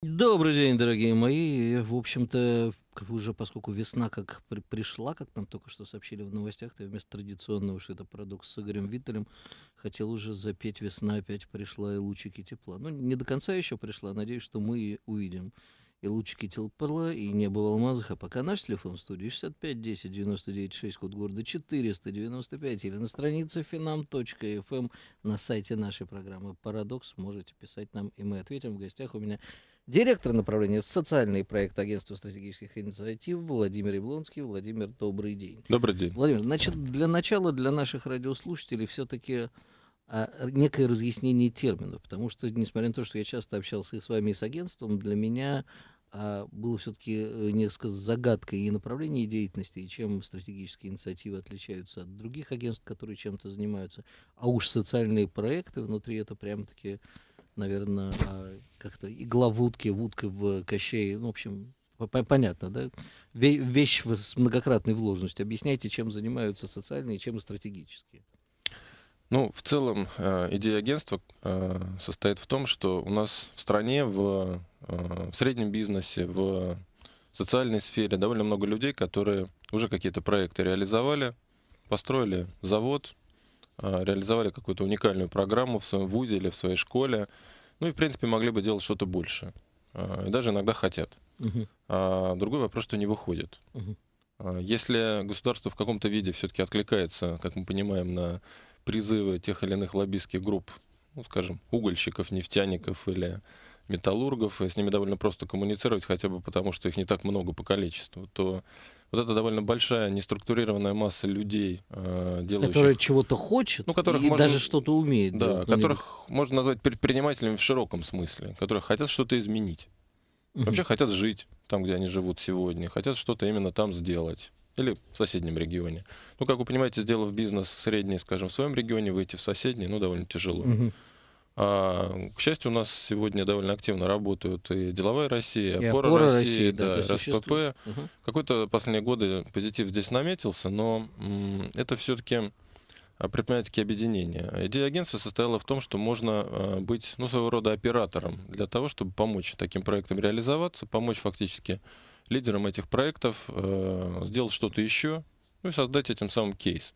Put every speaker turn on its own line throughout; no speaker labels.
Добрый день, дорогие мои. В общем-то, уже поскольку весна как при пришла, как нам только что сообщили в новостях, то вместо традиционного, что это продукт с Игорем Виттелем, хотел уже запеть «Весна опять пришла и лучики тепла». Ну, не до конца еще пришла, надеюсь, что мы увидим и лучики тепла, и небо в алмазах. А пока наш телефон в студии 65 10 99 6, код города 495, или на странице finam.fm эм, на сайте нашей программы «Парадокс». Можете писать нам, и мы ответим. В гостях у меня Директор направления «Социальный проект Агентства стратегических инициатив» Владимир Яблонский. Владимир, добрый день. Добрый день. Владимир, значит, для начала, для наших радиослушателей все-таки а, некое разъяснение терминов, потому что, несмотря на то, что я часто общался и с вами, и с агентством, для меня а, было все-таки э, несколько загадкой и направление деятельности, и чем стратегические инициативы отличаются от других агентств, которые чем-то занимаются. А уж социальные проекты внутри это прямо таки наверное, а как-то игловудки, вудка в кощей, ну, в общем, понятно, да? Вещь с многократной вложенностью. Объясняйте, чем занимаются социальные, чем и стратегические. Ну, в целом,
а, идея агентства а, состоит в том, что у нас в стране, в, в среднем бизнесе, в социальной сфере довольно много людей, которые уже какие-то проекты реализовали, построили завод, реализовали какую-то уникальную программу в своем вузе или в своей школе, ну и, в принципе, могли бы делать что-то больше. А, и даже иногда хотят. Угу. А другой вопрос, что не выходит. Угу. Если государство в каком-то виде все-таки откликается, как мы понимаем, на призывы тех или иных лоббистских групп, ну, скажем, угольщиков, нефтяников или металлургов, и с ними довольно просто коммуницировать, хотя бы потому, что их не так много по количеству, то вот эта довольно большая неструктурированная масса людей, э, делающих... Которые
чего-то хочет ну, которых и можно, даже что-то умеет. Да, делать, которых
умеет. можно назвать предпринимателями в широком смысле, которые хотят что-то изменить. Вообще хотят жить там, где они живут сегодня, хотят что-то именно там сделать или в соседнем регионе. Ну, как вы понимаете, сделав бизнес средний, скажем, в своем регионе, выйти в соседний, ну, довольно тяжело. Угу. А, к счастью, у нас сегодня довольно активно работают и деловая Россия, и опора, опора России, России да, да, РСПП. Угу. Какой-то последние годы позитив здесь наметился, но м, это все-таки предпринимательские а, объединения. Идея агентства состояла в том, что можно а, быть ну, своего рода оператором для того, чтобы помочь таким проектам реализоваться, помочь фактически лидерам этих проектов э, сделать что-то еще, ну и создать этим самым кейс.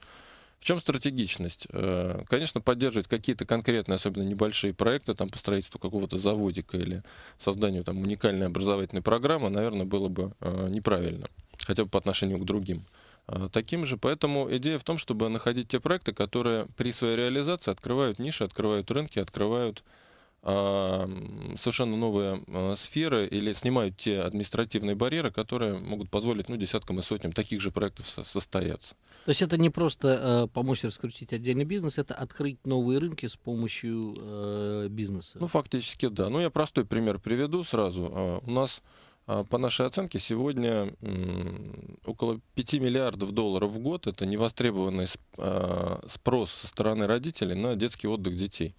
В чем стратегичность? Э, конечно, поддерживать какие-то конкретные, особенно небольшие проекты, там, по строительству какого-то заводика или созданию там, уникальной образовательной программы, наверное, было бы э, неправильно, хотя бы по отношению к другим э, таким же. Поэтому идея в том, чтобы находить те проекты, которые при своей реализации открывают ниши, открывают рынки, открывают а, совершенно новые а, сферы или снимают те административные барьеры, которые могут позволить ну, десяткам и сотням таких же проектов состояться.
То есть это не просто э, помочь раскрутить отдельный бизнес, это открыть новые рынки с помощью э, бизнеса. Ну,
фактически, да. Ну, я простой пример приведу сразу. У нас по нашей оценке сегодня около 5 миллиардов долларов в год это невостребованный спрос со стороны родителей на детский отдых детей.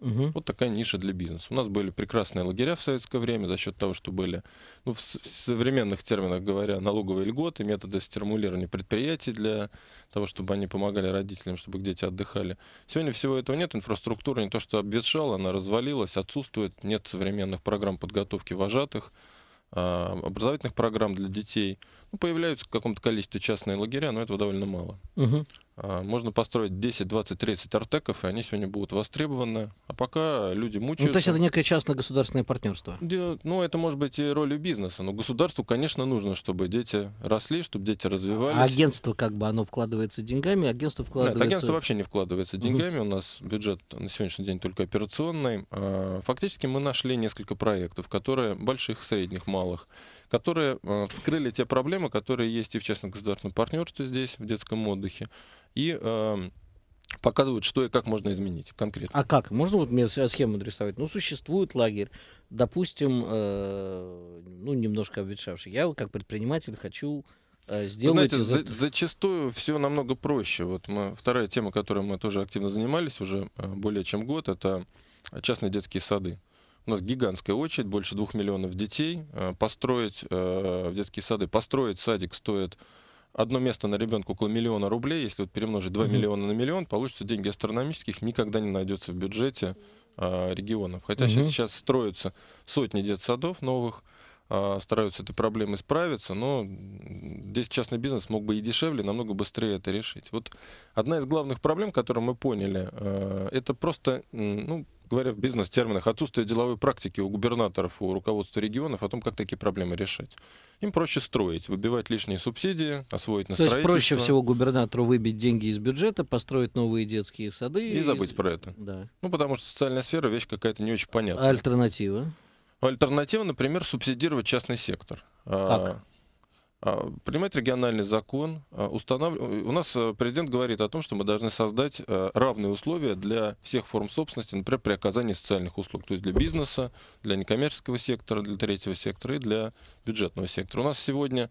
Угу. Вот такая ниша для бизнеса. У нас были прекрасные лагеря в советское время за счет того, что были, ну, в, в современных терминах говоря, налоговые льготы, методы стимулирования предприятий для того, чтобы они помогали родителям, чтобы дети отдыхали. Сегодня всего этого нет. Инфраструктура не то, что обветшала, она развалилась, отсутствует. Нет современных программ подготовки вожатых, а, образовательных программ для детей. Ну, появляются в каком-то количестве частные лагеря, но этого довольно мало. Угу. Можно построить 10, 20, 30 артеков, и они сегодня будут востребованы. А пока люди мучаются. Ну, то есть это
некое частно-государственное партнерство? ну, это
может быть и ролью бизнеса. Но государству, конечно, нужно, чтобы дети росли, чтобы дети развивались. А
агентство, как бы, оно вкладывается деньгами, агентство вкладывается... Нет, агентство вообще
не вкладывается деньгами. Угу. У нас бюджет на сегодняшний день только операционный. А, фактически мы нашли несколько проектов, которые больших, средних, малых которые э, вскрыли те проблемы, которые есть и в частном государственном
партнерстве здесь, в детском отдыхе, и эм, показывают, что и как можно изменить конкретно. А как? Можно вот мне схему нарисовать? Ну, существует лагерь, допустим, э, ну, немножко обветшавший. Я как предприниматель хочу э, сделать... знаете, за,
зачастую все намного проще. Вот мы, вторая тема, которой мы тоже активно занимались уже э, более чем год, это частные детские сады. Uh у нас гигантская очередь, больше двух миллионов детей. Э, построить э, в детские сады, построить садик стоит одно место на ребенка около миллиона рублей. Если вот перемножить 2 mm-hmm. миллиона на миллион, получится деньги астрономических, никогда не найдется в бюджете а, регионов. Хотя mm-hmm. сейчас, сейчас строятся сотни детсадов новых, а, стараются этой проблемой справиться, но здесь частный бизнес мог бы и дешевле, намного быстрее это решить. Вот одна из главных проблем, которую мы поняли, а, это просто ну, говоря в бизнес-терминах, отсутствие деловой практики у губернаторов, у руководства регионов о том, как такие проблемы решать. Им проще строить, выбивать лишние субсидии, освоить на То есть проще всего
губернатору выбить деньги из бюджета, построить новые детские сады. И, и забыть из... про это. Да.
Ну, потому что социальная сфера вещь какая-то не очень понятная. альтернатива? Альтернатива, например, субсидировать частный сектор. А, как? А, принимать региональный закон. А, Установ... У нас э, президент говорит о том, что мы должны создать э, равные условия для всех форм собственности, например, при оказании социальных услуг, то есть для бизнеса, для некоммерческого сектора, для третьего сектора и для бюджетного сектора. У нас сегодня,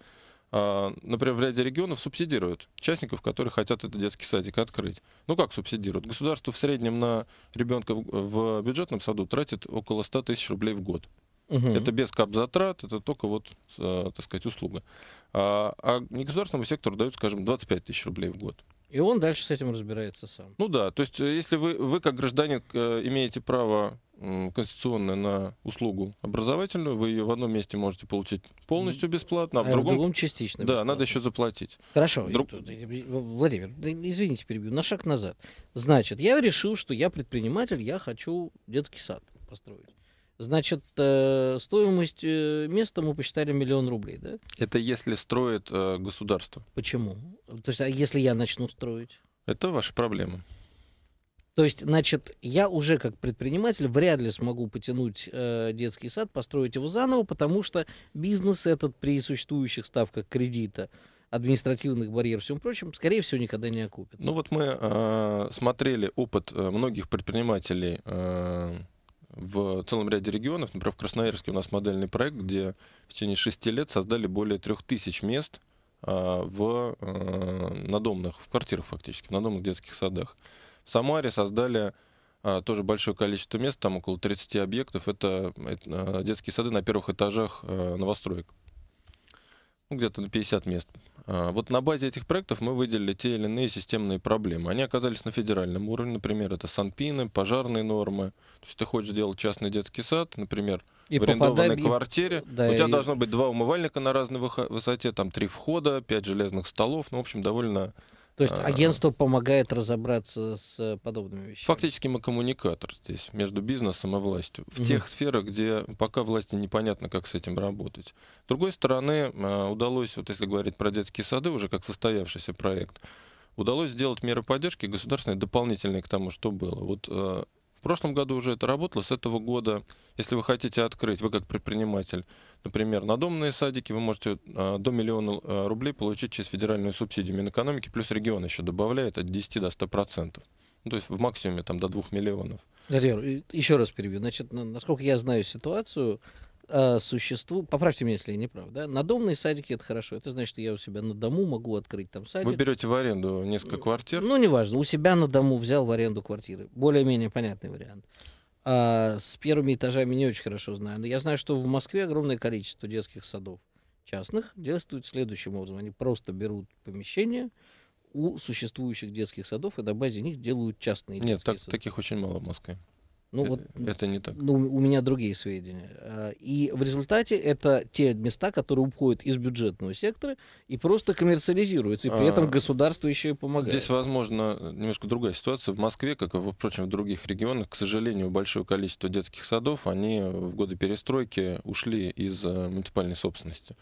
а, например, в ряде регионов субсидируют частников, которые хотят этот детский садик открыть. Ну как субсидируют? Государство в среднем на ребенка в бюджетном саду тратит около 100 тысяч рублей в год. Угу. Это без кап-затрат, это только вот, э, так сказать, услуга. А, а негосударственному сектору дают, скажем, 25 тысяч рублей в год.
И он дальше с этим разбирается сам.
Ну да, то есть э, если вы, вы как гражданин э, имеете право конституционное на услугу образовательную, вы ее в одном месте можете получить полностью бесплатно, а в другом, а в другом частично. Да, надо еще заплатить.
Хорошо, Друг... Владимир, извините, перебью, на шаг назад. Значит, я решил, что я предприниматель, я хочу детский сад построить. Значит, э, стоимость э, места мы посчитали миллион рублей, да?
Это если строит э, государство.
Почему? То есть, а если я начну строить? Это ваша проблема. То есть, значит, я уже как предприниматель вряд ли смогу потянуть э, детский сад, построить его заново, потому что бизнес этот при существующих ставках кредита, административных барьеров, всем прочем, скорее всего, никогда не окупится. Ну
вот мы э, смотрели опыт многих предпринимателей. Э в целом ряде регионов. Например, в Красноярске у нас модельный проект, где в течение шести лет создали более трех тысяч мест а, в э, надомных, в квартирах фактически, в надомных детских садах. В Самаре создали а, тоже большое количество мест, там около 30 объектов. Это, э, детские сады на первых этажах э, новостроек. Ну, где-то на 50 мест. А, вот на базе этих проектов мы выделили те или иные системные проблемы. Они оказались на федеральном уровне, например, это санпины, пожарные нормы. То есть ты хочешь сделать частный детский сад, например, и в арендованной попадаем, квартире. И... Да, У тебя и... должно быть два умывальника на разной высоте, там три входа, пять железных столов. Ну, в общем, довольно
то есть а, агентство помогает разобраться с подобными вещами? Фактически мы
коммуникатор здесь между бизнесом и властью. В угу. тех сферах, где пока власти непонятно, как с этим работать. С другой стороны, а, удалось, вот если говорить про детские сады, уже как состоявшийся проект, удалось сделать меры поддержки государственные дополнительные к тому, что было. Вот а, прошлом году уже это работало, с этого года, если вы хотите открыть, вы как предприниматель, например, надомные садики, вы можете а, до миллиона э, рублей получить через федеральную субсидию Минэкономики, плюс регион еще добавляет от 10 до 100 процентов. Ну, то есть в максимуме там до 2
миллионов. Еще раз перебью. Значит, насколько я знаю ситуацию, э, существу, поправьте меня, если я не прав, да, надомные садики это хорошо, это значит, я у себя на дому могу открыть там садик. Вы берете в аренду несколько квартир? Ну, неважно, у себя на дому взял в аренду квартиры, более-менее понятный вариант. А, с первыми этажами не очень хорошо знаю, но я знаю, что в Москве огромное количество детских садов частных действуют следующим образом. Они просто берут помещение, у существующих детских садов и на базе них делают частные Нет, детские так, сады. таких очень мало в Москве. Ну, это, вот, это не так. Ну, у меня другие сведения. А, и в результате это те места, которые уходят из бюджетного сектора и просто коммерциализируются, и при этом а, государство еще и помогает. Здесь,
возможно, немножко другая ситуация. В Москве, как и, впрочем, в других регионах, к сожалению, большое количество детских садов, они в годы перестройки ушли из э, муниципальной собственности.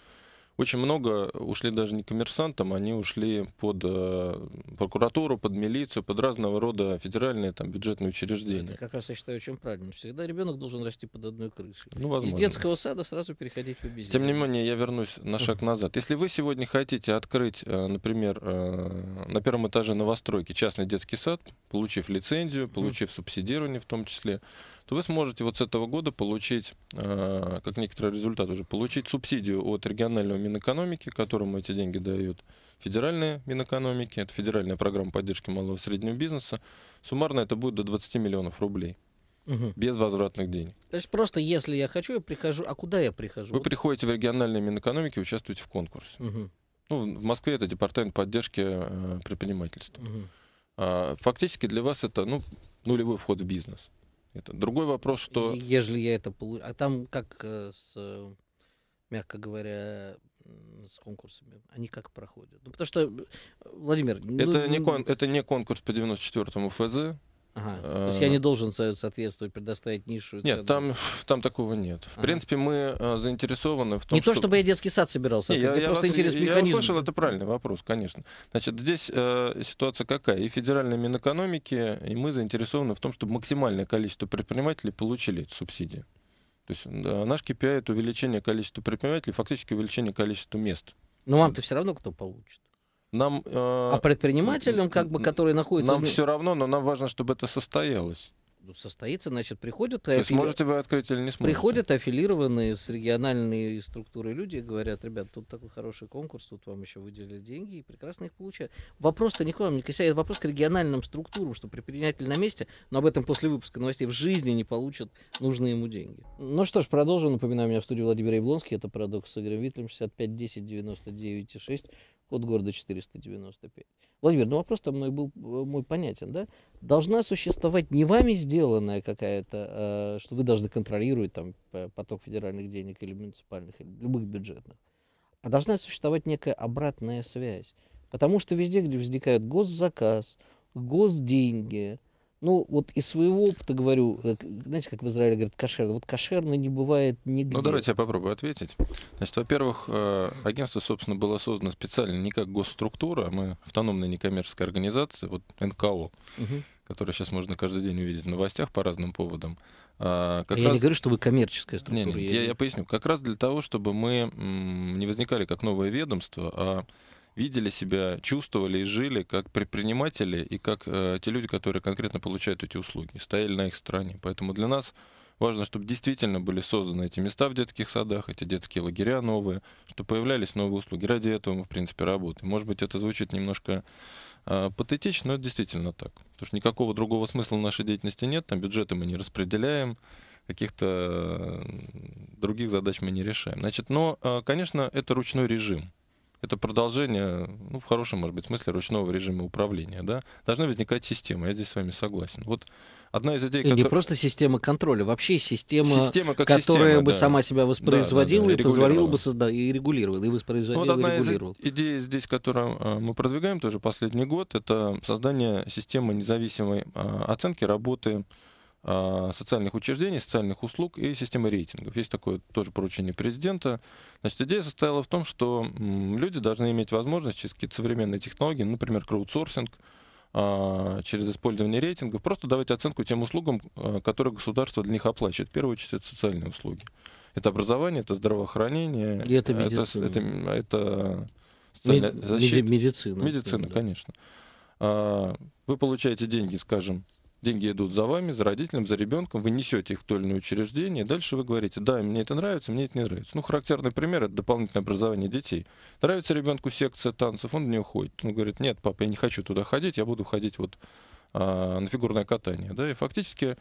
Очень много ушли даже не коммерсантам, они ушли под э, прокуратуру, под милицию, под разного рода федеральные там, бюджетные учреждения. Это
как раз я считаю очень правильно. Всегда ребенок должен расти под одной крышей. Ну, Из детского сада сразу переходить в обезьян. Тем не
менее, я вернусь на шаг назад. Если вы сегодня хотите открыть, э, например, э, на первом этаже новостройки частный детский сад, получив лицензию, получив субсидирование в том числе, то вы сможете вот с этого года получить, как некоторый результат уже, получить субсидию от регионального Минэкономики, которому эти деньги дают федеральные Минэкономики, это федеральная программа поддержки малого и среднего бизнеса. Суммарно это будет до 20 миллионов рублей. Угу. Без возвратных денег.
То есть просто если я хочу, я прихожу. А куда я прихожу? Вы
приходите в региональные Минэкономики, участвуете в конкурсе. Угу. Ну, в Москве это департамент поддержки э, предпринимательства. Угу. А, фактически для вас это ну, нулевой вход в бизнес. Это другой
вопрос, что... Ежели я это получу... А там как э, с, э, мягко говоря, с конкурсами? Они как проходят? Ну, потому что, э,
Владимир... Ну, это, ну, не, кон, это не конкурс по 94-му ФЗ. Ага. Э, то есть я не
должен соответствовать, предоставить низшую цену? Нет, там,
там такого нет. В ага. принципе, мы э, заинтересованы в том, Не то, чтобы я детский сад собирался, не, я, я просто вас, интерес Я услышал, это правильный вопрос, конечно. Значит, здесь э, ситуация какая? И федеральная Минэкономики, и мы заинтересованы в том, чтобы максимальное количество предпринимателей получили эти субсидии. То есть наш KPI это увеличение количества предпринимателей, фактически увеличение количества мест. Но
вам-то все равно кто
получит. Нам, э,
а предпринимателям, как бы, которые находятся... Нам в... все равно, но нам важно, чтобы это состоялось. Ну, состоится, значит, приходят... То есть аффили... вы открыть или не сможете? Приходят аффилированные с региональной структурой люди и говорят, ребят, тут такой хороший конкурс, тут вам еще выделили деньги, и прекрасно их получают. Вопрос-то никуда не косяет, вопрос к региональным структурам, что предприниматель на месте, но об этом после выпуска новостей в жизни не получат нужные ему деньги. Ну что ж, продолжим. Напоминаю, меня в студии Владимир Яблонский, это «Парадокс» с Игорем Витлем, 65 10 99 6, код города 495. Владимир, ну вопрос-то мной был э, мой понятен, да? должна существовать не вами сделанная какая-то, а, что вы должны контролировать там, поток федеральных денег или муниципальных, или любых бюджетных, а должна существовать некая обратная связь. Потому что везде, где возникает госзаказ, госденьги, ну, вот из своего опыта говорю, э, знаете, как в Израиле говорят, кошерно. Вот кошерно не бывает нигде. Ну, давайте
я попробую ответить. Значит, во-первых, э, агентство, собственно, было создано специально не как госструктура, мы автономная некоммерческая организация, вот НКО. Угу которые сейчас можно каждый день увидеть в новостях по разным поводам. А, как я раз... не говорю,
что вы коммерческая структура. Не, не, я...
Я, поясню. Как раз для того, чтобы мы не возникали как новое ведомство, а видели себя, чувствовали и жили как предприниматели и как э, те люди, которые конкретно получают эти услуги, стояли на их стороне. Поэтому для нас важно, чтобы действительно были созданы эти места в детских садах, эти детские лагеря новые, чтобы появлялись новые услуги. Ради этого мы, в принципе, работаем. Может быть, это звучит немножко а, патетично, но это действительно так. Потому что никакого другого смысла в нашей деятельности нет, там бюджеты мы не распределяем, каких-то других задач мы не решаем. Значит, но, а, конечно, это ручной режим это продолжение, ну, в хорошем, может быть, смысле, ручного режима управления. Да? Должна возникать система, я здесь с вами согласен. Вот одна из идей... И которые... не просто
система контроля, вообще система, система как которая система, бы да. сама себя воспроизводила да, да, да, и, и позволила бы создать, и регулировала, и воспроизводила, ну, вот одна и регулировала.
Из идея здесь, которую а, мы продвигаем тоже последний год, это создание системы независимой а, оценки работы а, социальных учреждений, социальных услуг и системы рейтингов. Есть такое тоже поручение президента. Значит, идея состояла в том, что люди должны иметь возможность через какие-то современные технологии, например, краудсорсинг, а, через использование рейтингов, просто давать оценку тем услугам, а, которые государство для них оплачивает. В первую очередь это социальные услуги. Это образование, это здравоохранение, и это медицина. Это, это, это
социальная Мед, защита. Медицина. Медицина, да.
конечно. Вы получаете деньги, скажем, Деньги идут за вами, за родителем, за ребенком, вы несете их в то или иное учреждение, дальше вы говорите, да, мне это нравится, мне это не нравится. Ну, характерный пример – это дополнительное образование детей. Нравится ребенку секция танцев, он в нее уходит. Он говорит, нет, папа, я не хочу туда ходить, я буду ходить вот а, на фигурное катание. Да, и фактически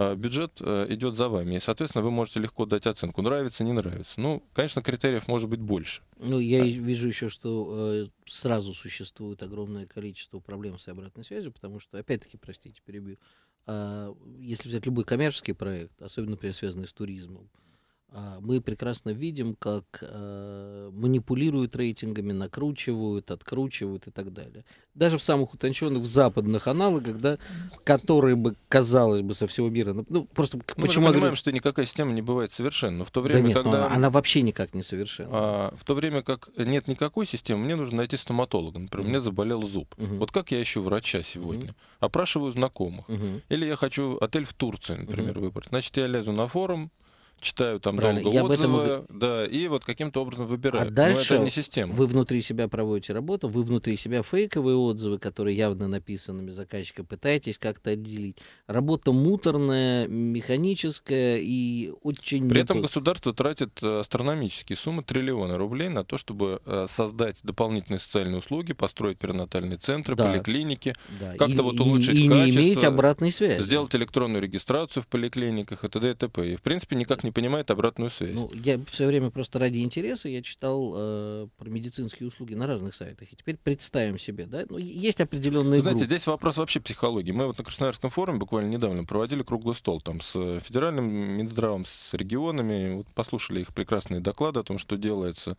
Э, бюджет э, идет за вами. И, соответственно, вы можете легко дать оценку, нравится, не нравится. Ну, конечно, критериев может быть больше.
Ну, я так. вижу еще, что э, сразу существует огромное количество проблем с обратной связью, потому что, опять-таки, простите, перебью, э, если взять любой коммерческий проект, особенно, например, связанный с туризмом, э, а, мы прекрасно видим, как э, манипулируют рейтингами, накручивают, откручивают и так далее. Даже в самых утонченных в западных аналогах, да, которые бы, казалось бы, со всего мира. Ну, ну просто ну, почему... Мы понимаем,
что никакая система не бывает совершенно. в то время, да нет, когда... Ну, она, она
вообще никак не совершенна.
А, в то время как нет никакой системы, мне нужно найти стоматолога. Например, mm-hmm. у заболел зуб. Mm-hmm. Вот как я ищу врача сегодня? Mm-hmm. Опрашиваю знакомых. Mm-hmm. Или я хочу
отель в Турции,
например, mm-hmm. выбрать. Значит, я лезу на форум, читаю там Правильно. долго Я отзывы, об этом... да, и вот каким-то образом выбираю. А дальше Но это не система.
вы внутри себя проводите работу, вы внутри себя фейковые отзывы, которые явно написанными заказчика, пытаетесь как-то отделить. Работа муторная, механическая и очень... При этом государство тратит э,
астрономические суммы, триллионы рублей на то, чтобы э, создать дополнительные социальные услуги, построить перинатальные центры, да. поликлиники, да. как-то вот улучшить и, качество. И не иметь обратной связи. Сделать электронную регистрацию в поликлиниках и т.д. и т.п. И, в принципе, никак не не понимает обратную связь. Ну,
я все время просто ради интереса я читал э, про медицинские услуги на разных сайтах. И теперь представим себе, да, ну, есть определенные Знаете, группы.
здесь вопрос вообще психологии. Мы вот на Красноярском форуме буквально недавно проводили круглый стол там с э, федеральным Минздравом, с регионами. Вот послушали их прекрасные доклады о том, что делается.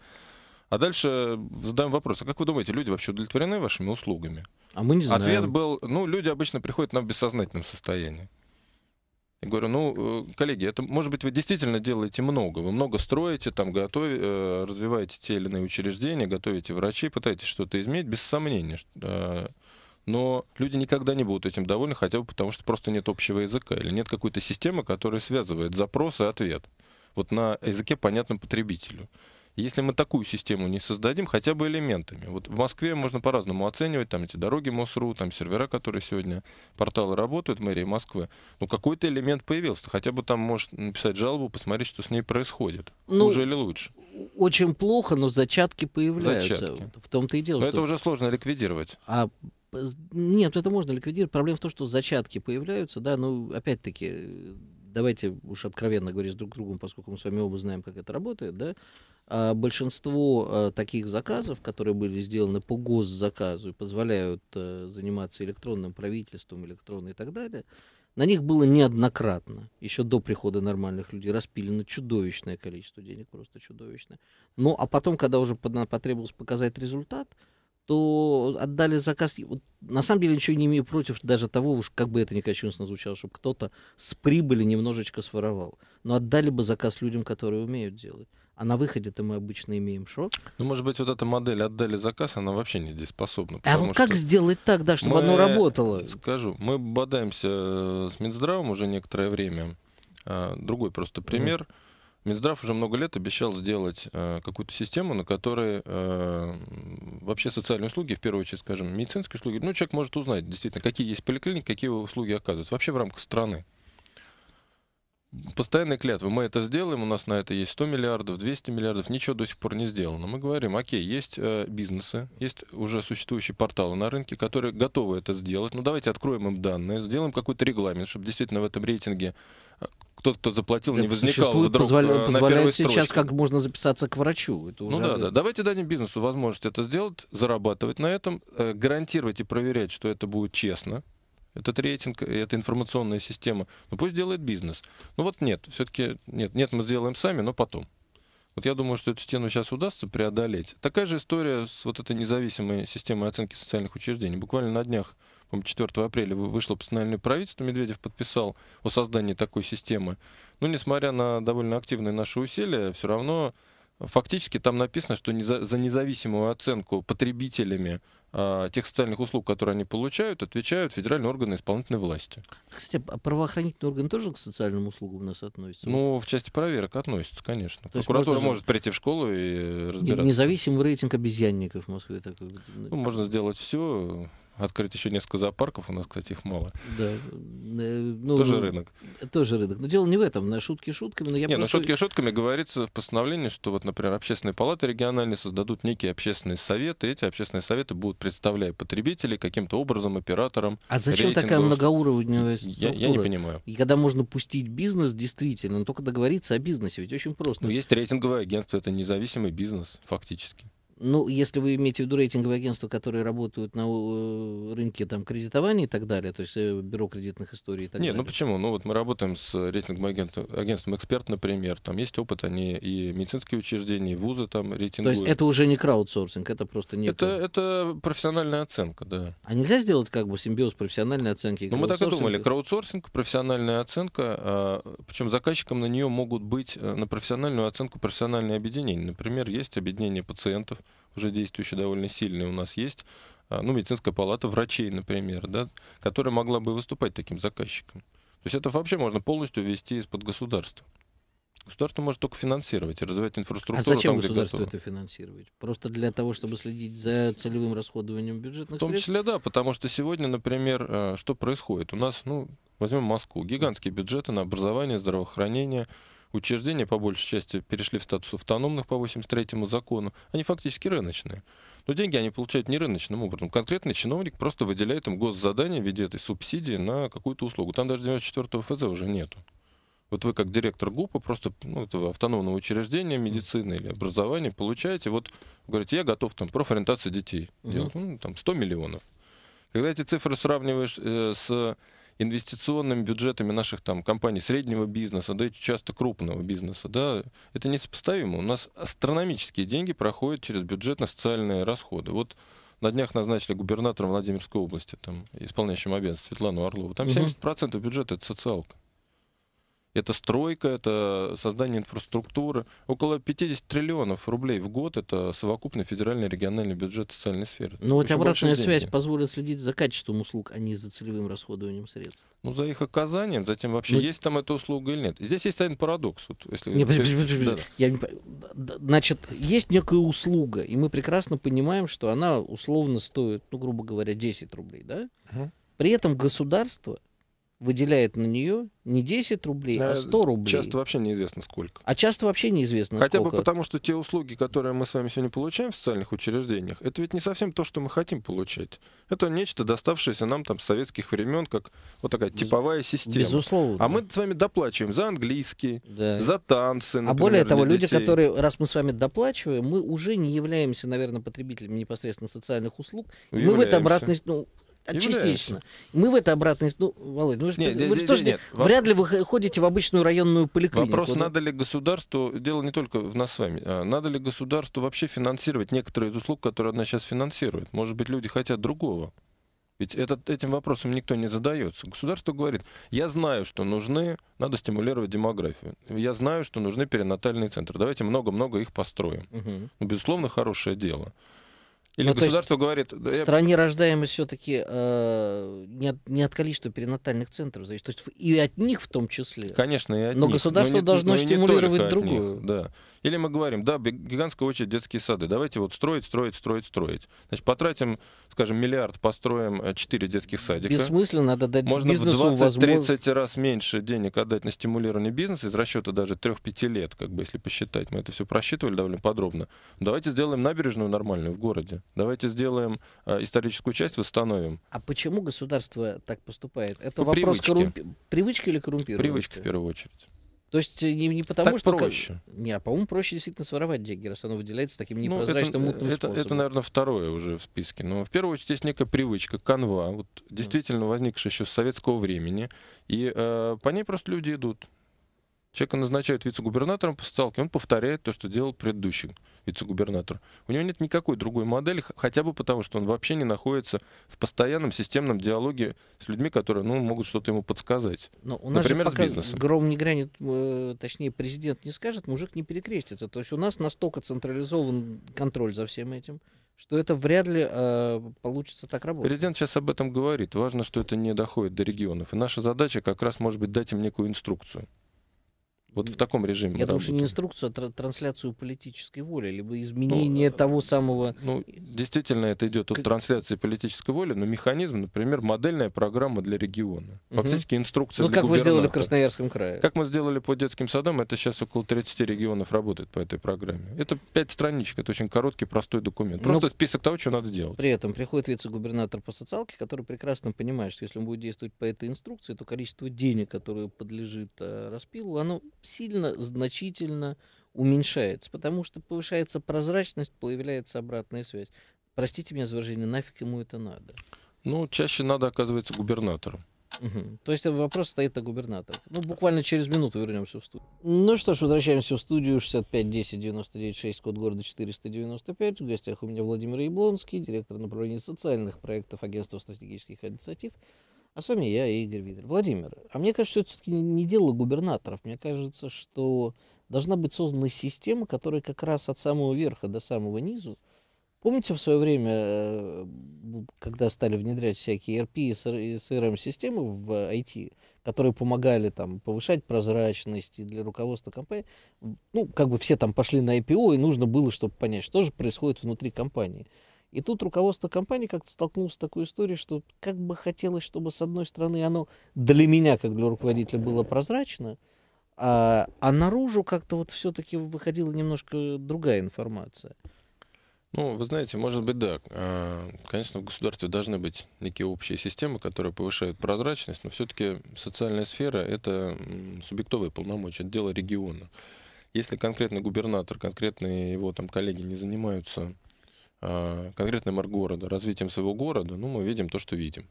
А дальше задаем вопрос, а как вы думаете, люди вообще удовлетворены вашими услугами?
А мы не знаем. Ответ
был, ну, люди обычно приходят нам в бессознательном состоянии. Я говорю, ну, э, коллеги, это, может быть, вы действительно делаете много. Вы много строите, там, готовите, э, развиваете те или иные учреждения, готовите врачей, пытаетесь что-то изменить, без сомнения. Э, но люди никогда не будут этим довольны, хотя бы потому, что просто нет общего языка или нет какой-то системы, которая связывает запрос и ответ. Вот на языке понятно потребителю. Если мы такую систему не создадим, хотя бы элементами. Вот в Москве можно по-разному оценивать, там эти дороги МОСРУ, там сервера, которые сегодня, порталы работают, мэрии Москвы. Ну, какой-то элемент появился. Хотя бы там может написать жалобу, посмотреть, что с ней происходит. Ну, Уже или лучше.
Очень плохо, но зачатки появляются. Зачатки. В том-то и дело. Но что... это уже
сложно ликвидировать.
А нет, это можно ликвидировать. Проблема в том, что зачатки появляются, да, ну, опять-таки, давайте уж откровенно говорить друг с другом, поскольку мы с вами оба знаем, как это работает, да, а большинство а, таких заказов, которые были сделаны по госзаказу и позволяют э, заниматься электронным правительством, электронной и так далее, на них было неоднократно, еще до прихода нормальных людей, распилено чудовищное количество денег, просто чудовищное. Ну, а потом, когда уже потребовалось показать результат, что отдали заказ. Вот, на самом деле ничего не имею против даже того, уж как бы это ни кощунственно звучало, чтобы кто-то с прибыли немножечко своровал. Но отдали бы заказ людям, которые умеют делать. А на выходе-то мы обычно имеем шок.
Ну, может быть, вот эта модель отдали заказ, она вообще не способна. А вот как сделать так, да, чтобы мы, оно работало? Скажу, мы бодаемся э, с Минздравом уже некоторое время. А, другой просто пример. Mm-hmm Минздрав уже много лет обещал сделать э, какую-то систему, на которой э, вообще социальные услуги, в первую очередь, скажем, медицинские услуги, ну, человек может узнать действительно, какие есть поликлиники, какие услуги оказываются вообще в рамках страны. Постоянные клятвы. Мы это сделаем, у нас на это есть 100 миллиардов, 200 миллиардов, ничего до сих пор не сделано. Мы говорим, окей, есть э, бизнесы, есть уже существующие порталы на рынке, которые готовы это сделать. Ну, давайте откроем им данные, сделаем какой-то регламент, чтобы действительно в этом рейтинге э, кто-то, кто заплатил, не э, возникал вдруг позволя... Э, на позволяет первой сейчас строчке.
как можно записаться к врачу. Это ну уже ну да, да.
Давайте дадим бизнесу возможность это сделать, зарабатывать на этом, э, гарантировать и проверять, что это будет честно, этот рейтинг, и эта информационная система. Ну пусть делает бизнес. Ну вот нет, все-таки нет, нет, мы сделаем сами, но потом. Вот я думаю, что эту стену сейчас удастся преодолеть. Такая же история с вот этой независимой системой оценки социальных учреждений. Буквально на днях по 4 апреля вышло постановление правительства, Медведев подписал о создании такой системы. Но несмотря на довольно активные наши усилия, все равно фактически там написано, что за независимую оценку потребителями а, тех социальных услуг, которые они получают, отвечают федеральные органы исполнительной власти.
Кстати, а правоохранительные органы тоже к социальным услугам у нас относится? Ну, в части проверок относится, конечно. То Прокуратура можно... может прийти в школу и разбираться. Независимый рейтинг обезьянников в Москве. так. Ну, можно сделать
все открыть еще несколько зоопарков. У нас, кстати, их мало.
Да. Э, ну, тоже рынок. Тоже рынок. Но дело не в этом. На шутки шутками. Но я не, просто... на шутки
шутками говорится в постановлении, что вот, например, общественные палаты региональные создадут некие общественные советы. И эти общественные советы будут представлять потребителей каким-то образом, операторам. А зачем рейтингов. такая многоуровневая структура? Я, я не понимаю. И
когда можно пустить бизнес, действительно, но только договориться о бизнесе, ведь очень просто. Но ну, есть рейтинговое агентство, это независимый бизнес, фактически ну, если вы имеете в виду рейтинговые агентства, которые работают на э, рынке там, кредитования и так далее, то есть э, бюро кредитных историй и так Нет, далее. Нет, ну почему?
Ну вот мы работаем с э, рейтинговым агентом, агентством «Эксперт», например, там есть опыт, они и медицинские учреждения, и вузы там рейтингуют. То есть это
уже не краудсорсинг, это просто не... Это, это профессиональная
оценка, да. А нельзя сделать как бы симбиоз профессиональной оценки и Ну мы так и думали, краудсорсинг, профессиональная оценка, а, причем заказчиком на нее могут быть на профессиональную оценку профессиональные объединения. Например, есть объединение пациентов, уже действующий довольно сильный у нас есть, а, ну, медицинская палата врачей, например, да, которая могла бы выступать таким заказчиком. То есть это вообще можно полностью ввести из-под государства. Государство может только финансировать и развивать инфраструктуру. А зачем там, государство это финансировать?
Просто для того, чтобы следить за целевым расходованием бюджетных средств? В том средств? числе,
да, потому что сегодня, например, э, что происходит? У нас, ну, возьмем Москву, гигантские бюджеты на образование, здравоохранение – учреждения, по большей части, перешли в статус автономных по 83-му закону. Они фактически рыночные. Но деньги они получают не рыночным образом. Конкретный чиновник просто выделяет им госзадание в виде этой субсидии на какую-то услугу. Там даже 94-го ФЗ уже нету. Вот вы как директор ГУПа просто ну, этого автономного учреждения медицины или образования получаете, вот говорите, я готов там профориентацию детей угу. ну, там 100 миллионов. Когда эти цифры сравниваешь э, с инвестиционными бюджетами наших там компаний среднего бизнеса, да и часто крупного бизнеса, да, это несопоставимо. У нас астрономические деньги проходят через бюджетно-социальные расходы. Вот на днях назначили губернатором Владимирской области, там, исполняющим обязанности Светлану Орлову. Там угу. 70% бюджета — это социалка это стройка, это создание инфраструктуры. Около 50 триллионов рублей в год это совокупный федеральный региональный бюджет социальной сферы. Но ну вот обратная связь деньги.
позволит следить за качеством услуг, а не за целевым расходованием средств.
Ну, за их оказанием,
затем вообще, Но... Ну, есть
там эта услуга или нет. Здесь есть один парадокс. Вот, если... не, подожди, подожди, да,
я... не, Значит, есть некая услуга, и мы прекрасно понимаем, что она условно стоит, ну, грубо говоря, 10 рублей, да? Угу. При этом государство выделяет на нее не 10 рублей, а 100 рублей. Часто
вообще неизвестно сколько.
А часто вообще неизвестно Хотя сколько. Хотя бы
потому, что те услуги, которые мы с вами сегодня получаем в социальных учреждениях, это ведь не совсем то, что мы хотим получать. Это нечто, доставшееся нам там с советских времен, как вот такая типовая система. Безусловно. А да. мы с вами доплачиваем за английский, да. за танцы, а например, А более того, люди, детей. которые,
раз мы с вами доплачиваем, мы уже не являемся, наверное, потребителями непосредственно социальных услуг. Мы в этой обратной... Ну, Частично. Мы в этой обратной... Ну, Володь, ну вы, нет, вы, нет, что, нет, вряд ли вы ходите в обычную районную поликлинику. Вопрос, надо
ли государству... Дело не только в нас с вами. А надо ли государству вообще финансировать некоторые из услуг, которые она сейчас финансирует? Может быть, люди хотят другого? Ведь этот, этим вопросом никто не задается. Государство говорит, я знаю, что нужны, надо стимулировать демографию. Я знаю, что нужны перинатальные центры. Давайте много-много их построим. Угу. Безусловно, хорошее дело. Или ну, государство есть, говорит... Да, в я... стране
рождаемость все-таки э, не, от, не от количества перинатальных центров зависит. То есть и от них в том числе. Конечно, и от Но них. государство но не, должно но стимулировать не другую.
Них, да. Или мы говорим, да, гигантская очередь детские сады. Давайте вот строить, строить, строить, строить. Значит, потратим, скажем, миллиард, построим 4 э, детских садика. Бессмысленно, надо дать Можно в 20-30 раз меньше денег отдать на стимулирование бизнеса из расчета даже 3-5 лет, как бы, если посчитать. Мы это все просчитывали довольно подробно. Давайте сделаем набережную нормальную в городе. Давайте сделаем э, историческую часть, восстановим.
А почему государство так поступает? Это По вопрос привычки. Коррумпи... привычки или коррумпированности? Привычки в первую очередь. То есть э, не, не потому, так что... проще. Как... Не, а, по-моему, проще действительно своровать деньги, раз оно выделяется таким ну, непрозрачным ну, это, мутным это, способом. Это, наверное,
второе уже в списке. Но в первую очередь есть некая привычка, канва, вот, действительно возникшая еще с советского времени. И э, по ней просто люди идут. Человека назначают вице-губернатором по социалке, он повторяет то, что делал предыдущий вице-губернатор. У него нет никакой другой модели, хотя бы потому, что он вообще не находится в постоянном системном диалоге с людьми, которые ну, могут что-то ему подсказать.
Но у нас Например, же пока с бизнесом. Гром не грянет, э, точнее, президент не скажет, мужик не перекрестится. То есть у нас настолько централизован контроль за всем этим, что это вряд ли э, получится так работать.
Президент сейчас об этом говорит. Важно, что это не доходит до регионов. И наша задача как раз может быть дать им некую инструкцию. Вот в таком режиме. Я думаю, что
не инструкцию, а тр- трансляцию политической воли, либо изменение ну, э, того самого.
Ну, действительно, это идет от трансляции политической воли, но механизм, например, модельная программа для региона. Фактически инструкция ну, для как вы сделали в Красноярском крае? Как мы сделали по детским садам, это сейчас около 30 регионов работает по этой программе. Это пять страничек, это очень короткий, простой документ. Ну, Просто но... список того, что надо делать.
При этом приходит вице-губернатор по социалке, который прекрасно понимает, что если он будет действовать по этой инструкции, то количество денег, которое подлежит э, распилу, оно сильно, значительно уменьшается, потому что повышается прозрачность, появляется обратная связь. Простите меня за выражение, нафиг ему это надо?
Ну, чаще надо, оказывается, губернатору. Угу.
То есть вопрос стоит о губернаторах. Ну, буквально через минуту вернемся в студию. Ну что ж, возвращаемся в студию. 65 10 99 6, код города 495. В гостях у меня Владимир Яблонский, директор направления социальных проектов Агентства стратегических инициатив. А с вами я, Игорь Видер Владимир, а мне кажется, что это все-таки не дело губернаторов. Мне кажется, что должна быть создана система, которая как раз от самого верха до самого низу. Помните в свое время, э, когда стали внедрять всякие ERP и CRM-системы в IT, э, которые помогали там повышать прозрачность и для руководства компании, ну, как бы все там пошли на IPO, и нужно было, чтобы понять, что же происходит внутри компании – и тут руководство компании как-то столкнулось с такой историей, что как бы хотелось, чтобы с одной стороны оно для меня, как для руководителя, было прозрачно, а, а наружу как-то вот все-таки выходила немножко другая информация.
Ну, вы знаете, может быть, да. А, конечно, в государстве должны быть некие общие системы, которые повышают прозрачность, но все-таки социальная сфера — это субъектовые полномочия, это дело региона. Если конкретный губернатор, конкретные его там коллеги не занимаются а, конкретно мэр города, развитием своего города, ну, мы видим то, что видим.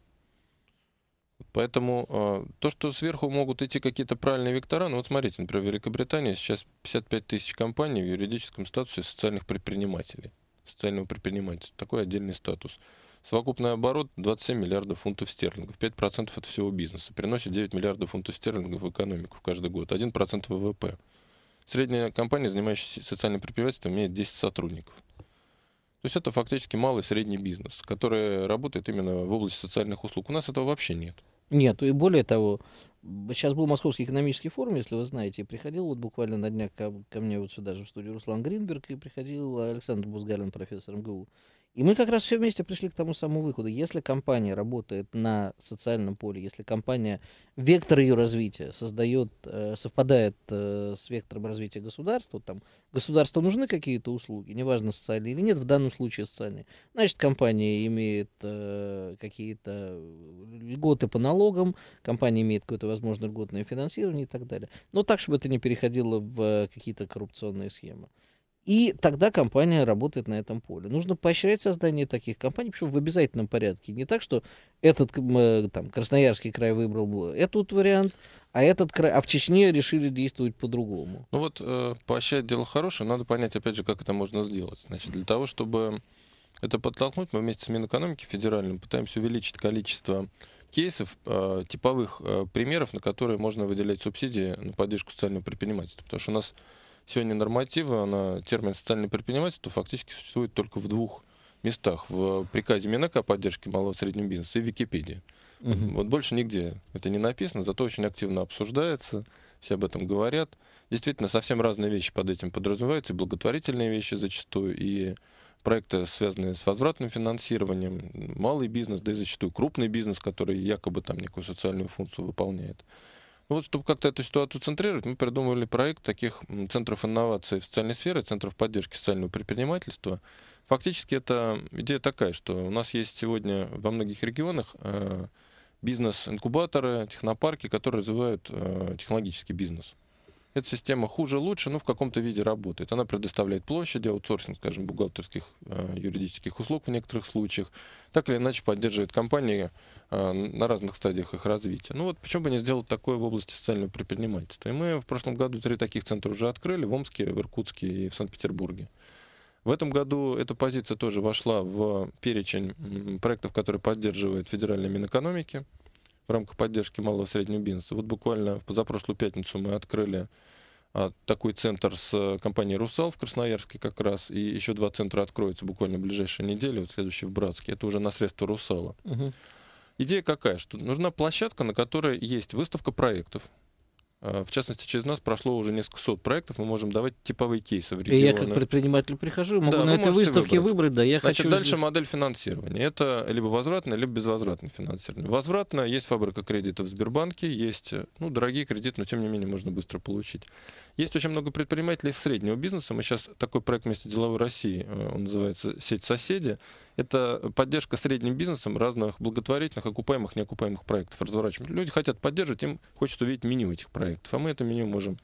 Поэтому а, то, что сверху могут идти какие-то правильные вектора, ну вот смотрите, например, в Великобритании сейчас 55 тысяч компаний в юридическом статусе социальных предпринимателей, социального предпринимателя такой отдельный статус. Совокупный оборот 27 миллиардов фунтов стерлингов, 5% от всего бизнеса, приносит 9 миллиардов фунтов стерлингов в экономику каждый год, 1% ВВП. Средняя компания, занимающаяся социальным предпринимательством, имеет 10 сотрудников. То есть это фактически малый и средний бизнес, который
работает именно в области социальных услуг. У нас этого вообще нет. Нет, и более того, сейчас был Московский экономический форум, если вы знаете, приходил вот буквально на днях ко, ко мне вот сюда же в студию Руслан Гринберг, и приходил Александр Бузгалин, профессор МГУ. И мы как раз все вместе пришли к тому самому выходу. Если компания работает на социальном поле, если компания, вектор ее развития создает, э, совпадает э, с вектором развития государства, там государству нужны какие-то услуги, неважно социальные или нет, в данном случае социальные, значит компания имеет э, какие-то льготы по налогам, компания имеет какое-то возможное льготное финансирование и так далее. Но так, чтобы это не переходило в какие-то коррупционные схемы. И тогда компания работает на этом поле. Нужно поощрять создание таких компаний, причем в обязательном порядке. Не так, что этот э, там, Красноярский край выбрал этот вариант, а этот край, а в Чечне решили действовать по-другому.
Ну вот, э, поощрять дело хорошее, надо понять, опять же, как это можно сделать. Значит, для того, чтобы это подтолкнуть, мы вместе с Минэкономики федеральным пытаемся увеличить количество кейсов, э, типовых примеров, на которые можно выделять субсидии на поддержку социального предпринимательства. Потому что у нас сегодня нормативы, на термин «социальное предпринимательство» фактически существует только в двух местах. В приказе Минэка о поддержке малого и среднего бизнеса и в Википедии. Угу. Вот больше нигде это не написано, зато очень активно обсуждается, все об этом говорят. Действительно, совсем разные вещи под этим подразумеваются, и благотворительные вещи зачастую, и проекты, связанные с возвратным финансированием, малый бизнес, да и зачастую крупный бизнес, который якобы там некую социальную функцию выполняет. Ну, вот, чтобы как-то эту ситуацию центрировать, мы придумали проект таких центров инноваций в социальной сфере, центров поддержки социального предпринимательства. Фактически это идея такая, что у нас есть сегодня во многих регионах э, бизнес-инкубаторы, технопарки, которые развивают э, технологический бизнес. Эта система хуже, лучше, но в каком-то виде работает. Она предоставляет площади, аутсорсинг, скажем, бухгалтерских э, юридических услуг в некоторых случаях. Так или иначе поддерживает компании э, на разных стадиях их развития. Ну вот почему бы не сделать такое в области социального предпринимательства? И мы в прошлом году три таких центра уже открыли в Омске, в Иркутске и в Санкт-Петербурге. В этом году эта позиция тоже вошла в перечень проектов, которые поддерживает федеральная Минэкономики в рамках поддержки малого и среднего бизнеса. Вот буквально за прошлую пятницу мы открыли а, такой центр с э, компанией «Русал» в Красноярске как раз, и еще два центра откроются буквально в ближайшие недели, вот следующий в Братске, это уже на средства «Русала». Угу. Идея какая? Что нужна площадка, на которой есть выставка проектов, а, в частности, через нас прошло уже несколько сот проектов, мы можем давать типовые кейсы в регионы. И я как предприниматель прихожу, могу да, на этой выставке выбрать. выбрать, да, я Значит, хочу... дальше модель финансирования. Это либо возвратное, либо безвозвратное финансирование. Возвратное, есть фабрика кредитов в Сбербанке, есть, э, ну, дорогие кредиты, но тем не менее можно быстро получить. Есть очень много предпринимателей из среднего бизнеса. Мы сейчас такой проект вместе с деловой России, э, он называется «Сеть соседи». Это поддержка средним бизнесом разных благотворительных, окупаемых, неокупаемых проектов Разворачивать Люди хотят поддерживать, им хочется увидеть меню этих проектов проектов, а мы это меню можем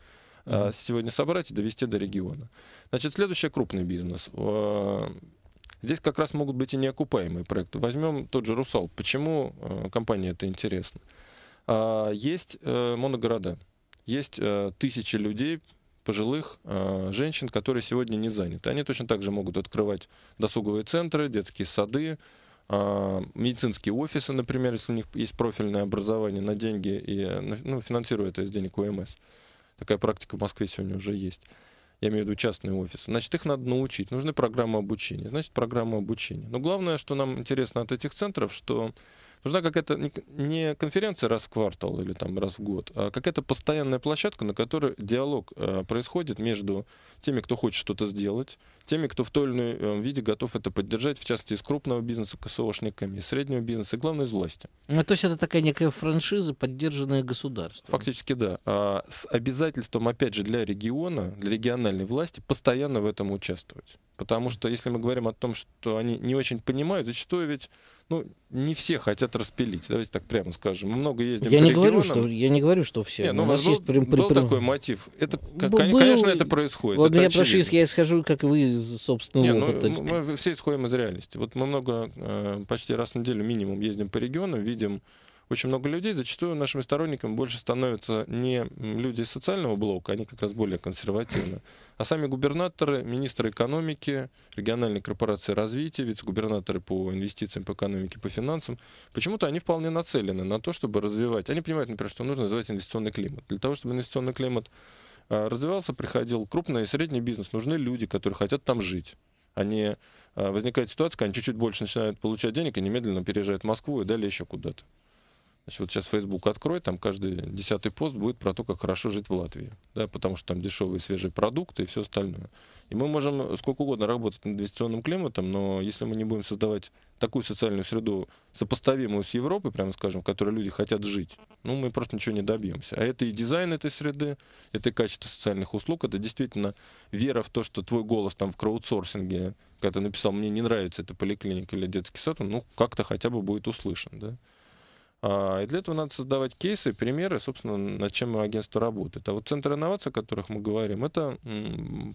э, сегодня собрать и довести до региона. Значит, следующий крупный бизнес. Э, здесь как раз могут быть и неокупаемые проекты. Возьмем тот же «Русал». Почему э, компания это интересна? Есть моногорода, есть тысячи людей, пожилых женщин, которые сегодня не заняты. Они точно так же могут открывать досуговые центры, детские сады, а, медицинские офисы, например, если у них есть профильное образование на деньги и ну, финансируя это из денег ОМС. Такая практика в Москве сегодня уже есть. Я имею в виду частные офисы. Значит, их надо научить. Нужны программы обучения. Значит, программы обучения. Но главное, что нам интересно от этих центров, что Нужна какая-то не конференция раз в квартал или там раз в год, а какая-то постоянная площадка, на которой диалог э, происходит между теми, кто хочет что-то сделать, теми, кто в той или иной э, виде готов это поддержать, в частности, из крупного бизнеса, КСОшниками, из среднего бизнеса, и, главное, из власти.
Ну, то есть это такая некая франшиза, поддержанная государством. Фактически,
да. А с обязательством, опять же, для региона, для региональной власти постоянно в этом участвовать. Потому что, если мы говорим о том, что они не очень понимают, зачастую ведь ну, не все хотят распилить. Давайте так прямо скажем. Мы много ездим я по не говорю, что Я не говорю, что все. Не, ну, у нас был, есть прям, был прям... такой мотив. Это, был, конечно, это происходит. Вот это я прошу, если
я исхожу, как вы, из собственного не, ну, опыта. Ну, мы
все исходим из реальности. Вот мы много, э, почти раз в неделю минимум ездим по регионам, видим очень много людей. Зачастую нашими сторонниками больше становятся не люди из социального блока, они как раз более консервативны, а сами губернаторы, министры экономики, региональные корпорации развития, вице-губернаторы по инвестициям, по экономике, по финансам. Почему-то они вполне нацелены на то, чтобы развивать. Они понимают, например, что нужно развивать инвестиционный климат. Для того, чтобы инвестиционный климат а, развивался, приходил крупный и средний бизнес, нужны люди, которые хотят там жить они, а а, возникает ситуация, когда они чуть-чуть больше начинают получать денег и немедленно переезжают в Москву и далее еще куда-то. Значит, вот сейчас Facebook открой, там каждый десятый пост будет про то, как хорошо жить в Латвии, да, потому что там дешевые свежие продукты и все остальное. И мы можем сколько угодно работать над инвестиционным климатом, но если мы не будем создавать такую социальную среду, сопоставимую с Европой, прямо скажем, в которой люди хотят жить, ну, мы просто ничего не добьемся. А это и дизайн этой среды, это и качество социальных услуг, это действительно вера в то, что твой голос там в краудсорсинге, когда ты написал, мне не нравится эта поликлиника или детский сад, ну, как-то хотя бы будет услышан, да. А, и для этого надо создавать кейсы, примеры, собственно, над чем агентство работает. А вот центр инноваций, о которых мы говорим, это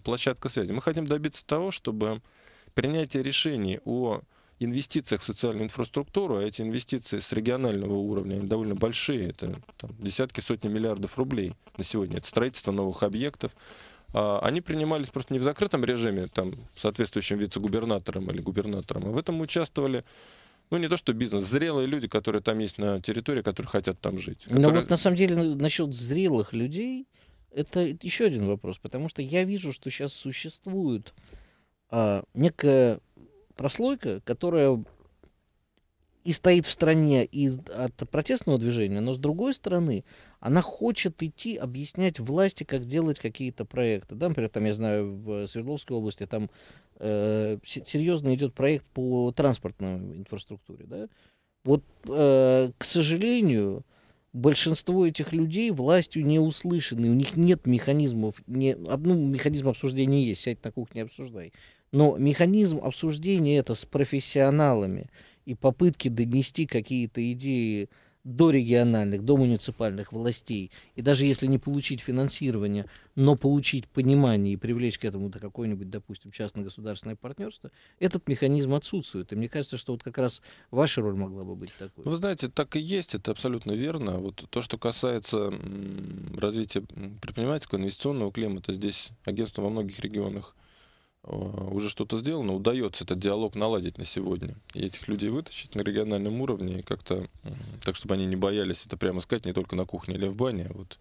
площадка связи. Мы хотим добиться того, чтобы принятие решений о инвестициях в социальную инфраструктуру, а эти инвестиции с регионального уровня они довольно большие, это там, десятки, сотни миллиардов рублей на сегодня, это строительство новых объектов, а, они принимались просто не в закрытом режиме, там, соответствующим вице-губернатором или губернатором, а в этом участвовали ну не то что бизнес, зрелые люди, которые там есть на территории, которые хотят там жить. Которые... Но вот на
самом деле ну, насчет зрелых людей, это еще один вопрос, потому что я вижу, что сейчас существует а, некая прослойка, которая и стоит в стране из, от протестного движения, но с другой стороны, она хочет идти объяснять власти, как делать какие-то проекты. Да, например, там, я знаю, в Свердловской области там э, серьезно идет проект по транспортной инфраструктуре. Да? Вот, э, к сожалению, большинство этих людей властью не услышаны, у них нет механизмов, не, ну, механизм обсуждения есть, сядь на кухне обсуждай, но механизм обсуждения это с профессионалами – и попытки донести какие-то идеи до региональных, до муниципальных властей, и даже если не получить финансирование, но получить понимание и привлечь к этому какое-нибудь, допустим, частно-государственное партнерство, этот механизм отсутствует. И мне кажется, что вот как раз ваша роль могла бы быть такой. Вы
знаете, так и есть, это абсолютно верно. Вот то, что касается развития предпринимательского инвестиционного климата, здесь агентство во многих регионах Э, уже что-то сделано, удается этот диалог наладить на сегодня. И этих людей вытащить на региональном уровне как-то, так чтобы они не боялись это прямо сказать, не только на кухне или в бане, а вот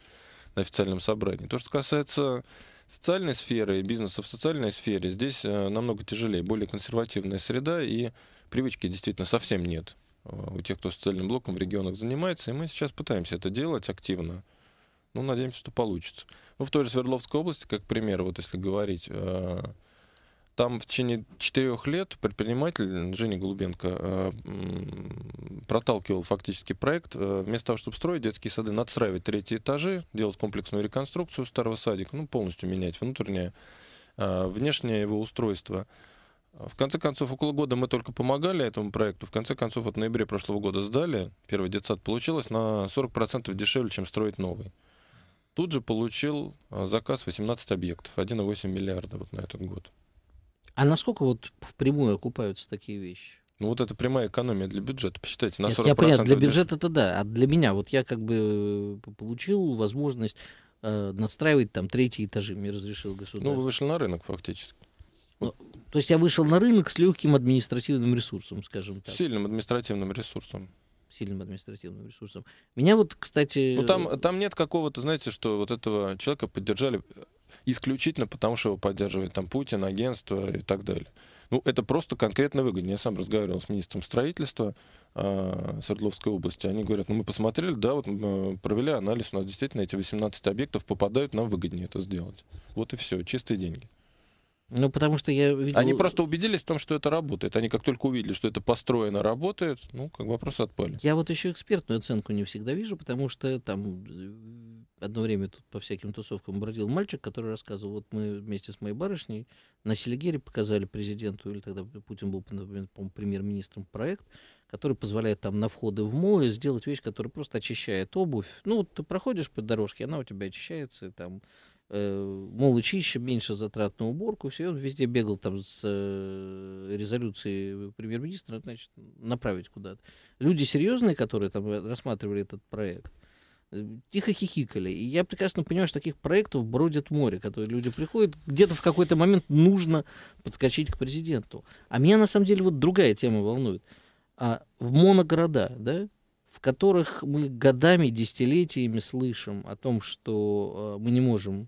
на официальном собрании. То, что касается социальной сферы и бизнеса в социальной сфере, здесь э, намного тяжелее, более консервативная среда и привычки действительно совсем нет э, у тех, кто социальным блоком в регионах занимается, и мы сейчас пытаемся это делать активно. Ну, надеемся, что получится. Ну, в той же Свердловской области, как пример, вот если говорить, там в течение четырех лет предприниматель Женя Голубенко э, проталкивал фактически проект. Э, вместо того, чтобы строить детские сады, надстраивать третьи этажи, делать комплексную реконструкцию старого садика, ну, полностью менять внутреннее, э, внешнее его устройство. В конце концов, около года мы только помогали этому проекту. В конце концов, вот в ноябре прошлого года сдали. Первый детсад получилось на 40% дешевле, чем строить новый. Тут же получил заказ 18 объектов, 1,8 миллиарда вот на этот год.
А насколько вот впрямую окупаются такие вещи? Ну вот это прямая экономия для бюджета, посчитайте, на 40%. Я понял. для бюджета это да, а для меня, вот я как бы э, получил возможность э, надстраивать там третьи этажи, мне разрешил государство. Ну вы вышли на рынок фактически. Ну, то есть я вышел на рынок с легким административным ресурсом, скажем так. Сильным административным ресурсом сильным административным ресурсом. Меня вот, кстати... Ну, там,
э, там нет какого-то, знаете, что вот этого человека поддержали исключительно потому, что его поддерживает там Путин, агентство и так далее. Ну, это просто конкретно выгодно. Я сам разговаривал с министром строительства э, Свердловской области. Они говорят, ну, мы посмотрели, да, вот провели анализ, у нас действительно эти 18 объектов попадают, нам выгоднее это сделать. Вот и все, чистые деньги.
Ну, потому что я видел... Они просто
убедились в том, что это работает. Они как только увидели, что это построено, работает, ну, как
бы вопросы отпали. Я вот еще экспертную оценку не всегда вижу, потому что там э, одно время тут по всяким тусовкам бродил мальчик, который рассказывал, вот мы вместе с моей барышней на Селигере показали президенту, или тогда Путин был, по-моему, премьер-министром, проект, который позволяет там на входы в море сделать вещь, которая просто очищает обувь. Ну, вот ты проходишь по дорожке, она у тебя очищается, и, там Э, мол, чище, меньше затрат на уборку, все, и он везде бегал там с э, резолюции премьер-министра, значит, направить куда-то. Люди серьезные, которые там э, рассматривали этот проект, тихо хихикали. И я прекрасно понимаю, что таких проектов бродит море, которые люди приходят, где-то в какой-то момент нужно подскочить к президенту. А меня на самом деле вот другая тема волнует. А в моногорода, да, в которых мы годами, десятилетиями слышим о том, что мы не можем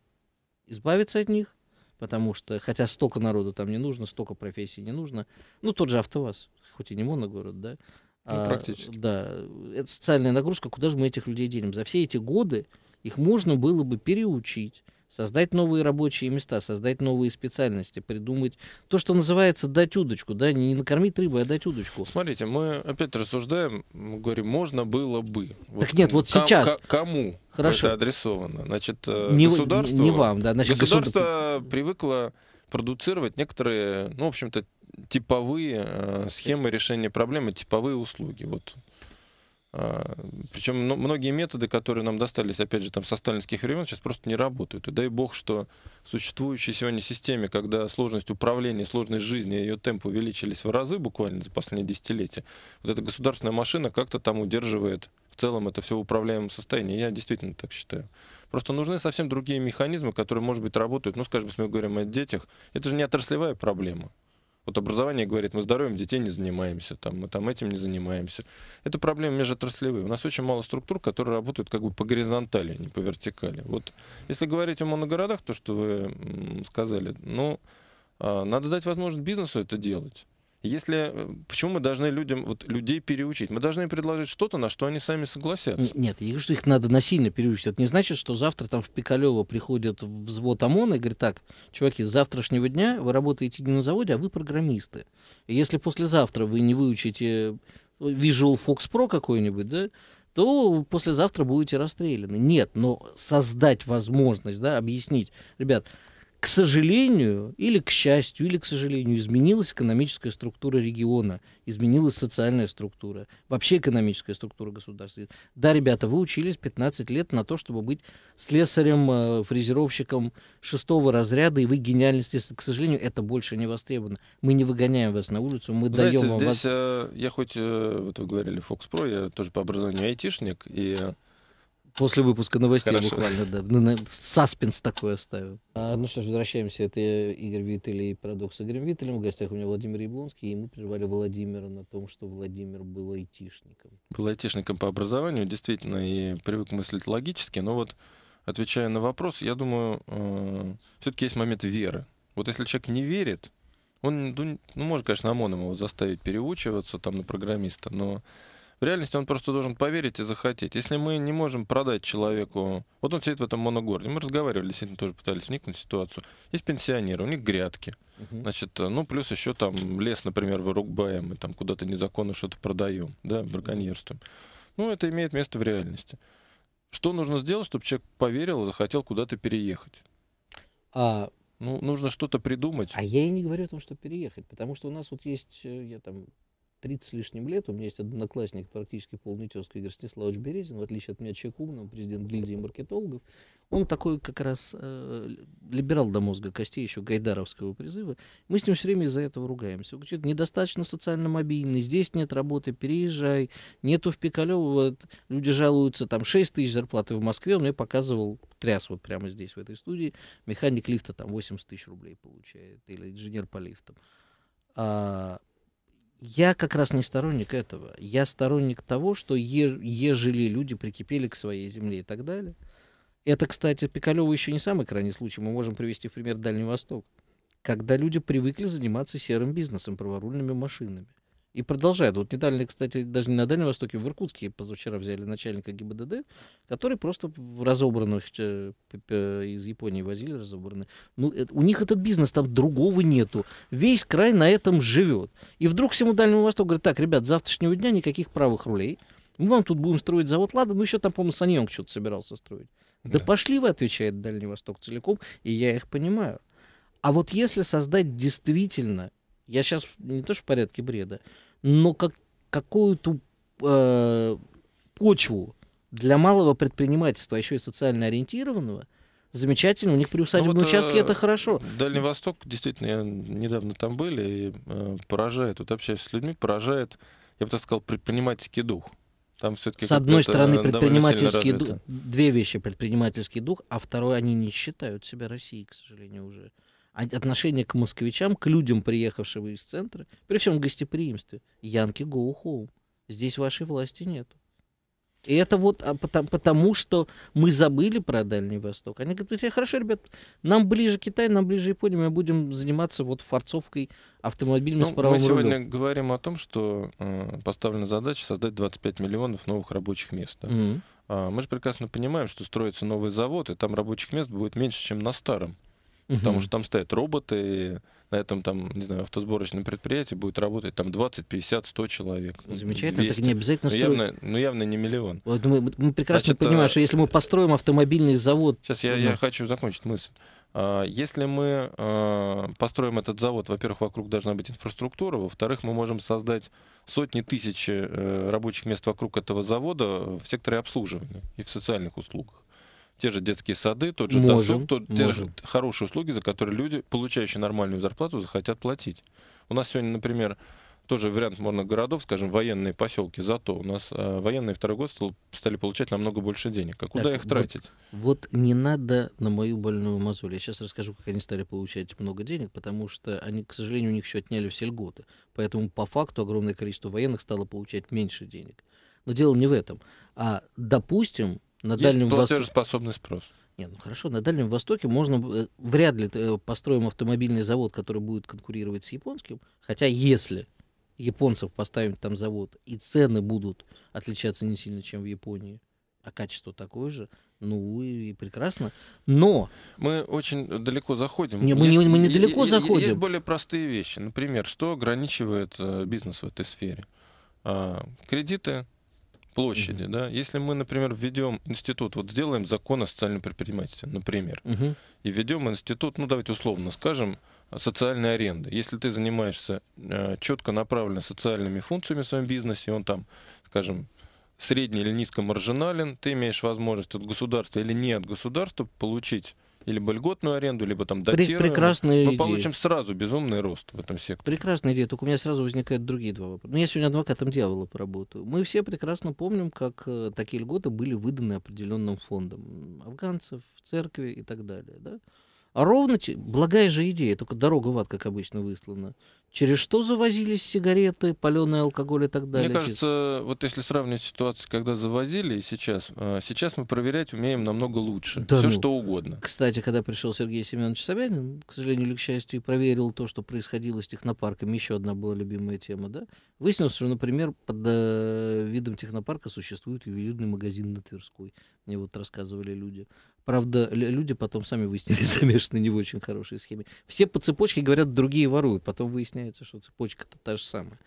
избавиться от них, потому что, хотя столько народу там не нужно, столько профессий не нужно, ну, тот же АвтоВАЗ, хоть и не моногород, да, ну, а, практически. Да, это социальная нагрузка, куда же мы этих людей денем? За все эти годы их можно было бы переучить, создать новые рабочие места, создать новые специальности, придумать то, что называется дать удочку, да, не накормить рыбу, а дать удочку. Смотрите, мы опять рассуждаем, мы говорим, можно было бы. Вот так нет, вот ком, сейчас. Кому Хорошо. это адресовано?
Значит, э, не, государство... Не вам, да. Значит, государство, государство привыкло продуцировать некоторые, ну, в общем-то, типовые э, схемы решения проблемы, типовые услуги. Вот а, Причем многие методы, которые нам достались, опять же, там, со сталинских времен, сейчас просто не работают. И дай бог, что в существующей сегодня системе, когда сложность управления, сложность жизни и ее темп увеличились в разы буквально за последние десятилетия, вот эта государственная машина как-то там удерживает в целом это все в управляемом состоянии. Я действительно так считаю. Просто нужны совсем другие механизмы, которые, может быть, работают. Ну, скажем, если мы говорим о детях, это же не отраслевая проблема. Вот образование говорит, мы здоровьем детей не занимаемся, там, мы там этим не занимаемся. Это проблемы межотраслевые. У нас очень мало структур, которые работают как бы по горизонтали, а не по вертикали. Вот если говорить о моногородах, то, что вы сказали, ну, а, надо дать возможность бизнесу это делать. Если, э, почему мы должны людям, вот, людей переучить?
Мы должны им предложить что-то, на что они сами согласятся. Нет, я говорю, что их надо насильно переучить. Это не значит, что завтра там в Пикалево приходит взвод ОМОНа и говорит, так, чуваки, с завтрашнего дня вы работаете не на заводе, а вы программисты. И если послезавтра вы не выучите э, Visual Fox Pro какой-нибудь, да, то послезавтра будете расстреляны. Нет, но создать возможность, да, объяснить, ребят, к сожалению, или к счастью, или к сожалению, изменилась экономическая структура региона, изменилась социальная структура, вообще экономическая структура государства. Да, ребята, вы учились 15 лет на то, чтобы быть слесарем, э, фрезеровщиком шестого разряда, и вы гениальность, если, к сожалению, это больше не востребовано. Мы не выгоняем вас на улицу, мы Знаете, даем вам... Здесь вас...
Э, я хоть, э, вот вы говорили, Fox Pro, я тоже по образованию айтишник, и...
После выпуска новостей Хорошо. буквально, да. Саспенс такой оставил. А, ну что ж, возвращаемся. Это Игорь Виттель и парадокс с Игорем Виттелем. В гостях у меня Владимир Яблонский, и мы прервали Владимира на том, что Владимир был айтишником.
Был айтишником по образованию, действительно, и привык мыслить логически, но вот отвечая на вопрос, я думаю, э, все-таки есть момент веры. Вот если человек не верит, он, ну, ну, может, конечно, ОМОНом его заставить переучиваться там на программиста, но в реальности он просто должен поверить и захотеть. Если мы не можем продать человеку... Вот он сидит в этом моногороде. Мы разговаривали, действительно, тоже пытались вникнуть в ситуацию. Есть пенсионеры, у них грядки. Значит, э, ну, плюс еще там лес, например, вырубаем, мы там куда-то незаконно что-то продаем, да, браконьерствуем. Ну, это имеет место в реальности. Что нужно сделать, чтобы человек поверил
и захотел куда-то переехать? А, ну, нужно что-то придумать. А я и не говорю о том, что переехать, потому что у нас вот есть, э, я там 30 с лишним лет, у меня есть одноклассник, практически полный тезка Игорь Станиславович Березин, в отличие от меня человек умный, президент гильдии маркетологов, он такой как раз э, либерал до мозга костей еще гайдаровского призыва. Мы с ним все время из-за этого ругаемся. Он говорит, недостаточно социально мобильный, здесь нет работы, переезжай. Нету в Пикалево, люди жалуются, там 6 тысяч зарплаты в Москве. Он мне показывал, тряс вот прямо здесь, в этой студии, механик лифта там 80 тысяч рублей получает, или инженер по лифтам. А, я как раз не сторонник этого. Я сторонник того, что е- ежели люди прикипели к своей земле и так далее. Это, кстати, Пикалева еще не самый крайний случай. Мы можем привести в пример Дальний Восток. Когда люди привыкли заниматься серым бизнесом, праворульными машинами и продолжает. Вот недавно, кстати, даже не на Дальнем Востоке, в Иркутске позавчера взяли начальника ГИБДД, который просто в разобранных э, из Японии возили разобранные. Ну, это, у них этот бизнес, там другого нету. Весь край на этом живет. И вдруг всему Дальнему Востоку говорят, так, ребят, с завтрашнего дня никаких правых рулей. Мы вам тут будем строить завод Лада, ну еще там, по-моему, Саньонг что-то собирался строить. Да. да пошли вы, отвечает Дальний Восток целиком, и я их понимаю. А вот если создать действительно я сейчас не то что в порядке бреда, но как, какую-то э, почву для малого предпринимательства, а еще и социально ориентированного, замечательно. У них при усадебном ну, вот, э, участке это хорошо.
Дальний Восток, действительно, я недавно там были, и э, поражает, вот общаюсь с людьми, поражает, я бы так сказал, предпринимательский дух. Там все-таки С одной стороны, э, предпринимательский дух,
две вещи, предпринимательский дух, а второй они не считают себя Россией, к сожалению, уже. А, отношение к москвичам, к людям, приехавшим из центра, при всем гостеприимстве, Янки go home. Здесь вашей власти нет. И это вот а потому, потому, что мы забыли про Дальний Восток. Они говорят, «Э, хорошо, ребят, нам ближе Китай, нам ближе Япония, мы будем заниматься вот форцовкой автомобилями ну, с правым Мы сегодня
рулем. говорим о том, что э, поставлена задача создать 25 миллионов новых рабочих мест. Да? Mm-hmm. мы же прекрасно понимаем, что строится новый завод, и там рабочих мест будет меньше, чем на старом угу. потому что там стоят роботы, на этом там, не знаю, автосборочном предприятии будет работать там 20, 50, 100 человек. Ну, замечательно, 200. так не обязательно ну, строить. явно, ну, явно не миллион.
Вот мы, мы прекрасно Значит, понимаем, а... что если мы построим автомобильный завод...
Сейчас я, я ну. хочу закончить мысль. А, если мы а, построим этот завод, во-первых, вокруг должна быть инфраструктура, во-вторых, мы можем создать сотни тысяч э, рабочих мест вокруг этого завода в секторе обслуживания и в социальных услугах те же детские сады, тот же можем, досуг, тот, те же хорошие услуги, за которые люди, получающие нормальную зарплату, захотят платить. У нас сегодня, например, тоже вариант можно городов, скажем, военные поселки, зато у нас э, военные второй год стал, стали получать намного больше денег. А куда так, их тратить?
Вот, вот не надо на мою больную мозоль. Я сейчас расскажу, как они стали получать много денег, потому что они, к сожалению, у них еще отняли все льготы. Поэтому по факту огромное количество военных стало получать меньше денег. Но дело не в этом. А, допустим, на Есть Дальнем платежеспособный Востоке... спрос. Нет, ну хорошо, на Дальнем Востоке можно э, вряд ли э, построим автомобильный завод, который будет конкурировать с японским. Хотя если японцев поставим там завод, и цены будут отличаться не сильно, чем в Японии, а качество такое же, ну и прекрасно. Но...
Мы очень
далеко заходим. Не, мы, есть, не, мы не далеко есть, заходим. Есть более простые
вещи. Например, что ограничивает э, бизнес в этой сфере? А, кредиты, площади, угу. да, если мы, например, введем институт, вот сделаем закон о социальном предпринимательстве, например, угу. и введем институт, ну давайте условно скажем, социальной аренды. Если ты занимаешься э, четко направленно социальными функциями в своем бизнесе, он там, скажем, средний или низкомаржинален, ты имеешь возможность от государства или не от государства получить либо льготную аренду, либо там датированную, Прекрасная мы идея. получим сразу безумный
рост в этом секторе. Прекрасная идея, только у меня сразу возникают другие два вопроса. Ну, я сегодня адвокатом дьявола поработаю. Мы все прекрасно помним, как э, такие льготы были выданы определенным фондам афганцев, церкви и так далее. Да? А ровно, благая же идея, только дорога в ад, как обычно, выслана. Через что завозились сигареты, паленый алкоголь и так далее? Мне кажется, вот если сравнивать ситуацию, когда завозили и сейчас, э, сейчас мы проверять умеем намного лучше. Да, Все ну, что угодно. Кстати, когда пришел Сергей Семенович Собянин, к сожалению или к счастью, и проверил то, что происходило с технопарками, еще одна была любимая тема, да, выяснилось, что, например, под э, видом технопарка существует ювелирный магазин на Тверской. Мне вот рассказывали люди. Правда, люди потом сами выяснили, замешаны не в очень хорошей схеме. Все по цепочке говорят, другие воруют. Потом выясняется, что цепочка-то та же самая.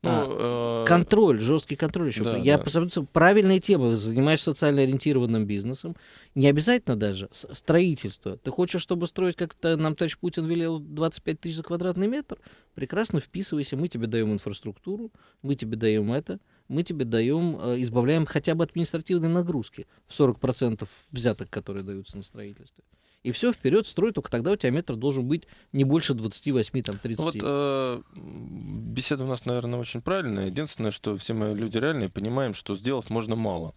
Ну, а, э... Контроль, жесткий контроль еще. Да, Я да. посмотрю, правильная тема. Занимаешься социально ориентированным бизнесом. Не обязательно даже строительство. Ты хочешь, чтобы строить, как -то нам товарищ Путин велел, 25 тысяч за квадратный метр? Прекрасно, вписывайся. Мы тебе даем инфраструктуру, мы тебе даем это мы тебе даем, э, избавляем хотя бы от административной нагрузки в 40% взяток, которые даются на строительство. И все, вперед, строй, только тогда у тебя метр должен быть не больше 28, там, 30. Вот
э, беседа у нас, наверное, очень правильная. Единственное, что все мы люди реальные понимаем, что сделать можно мало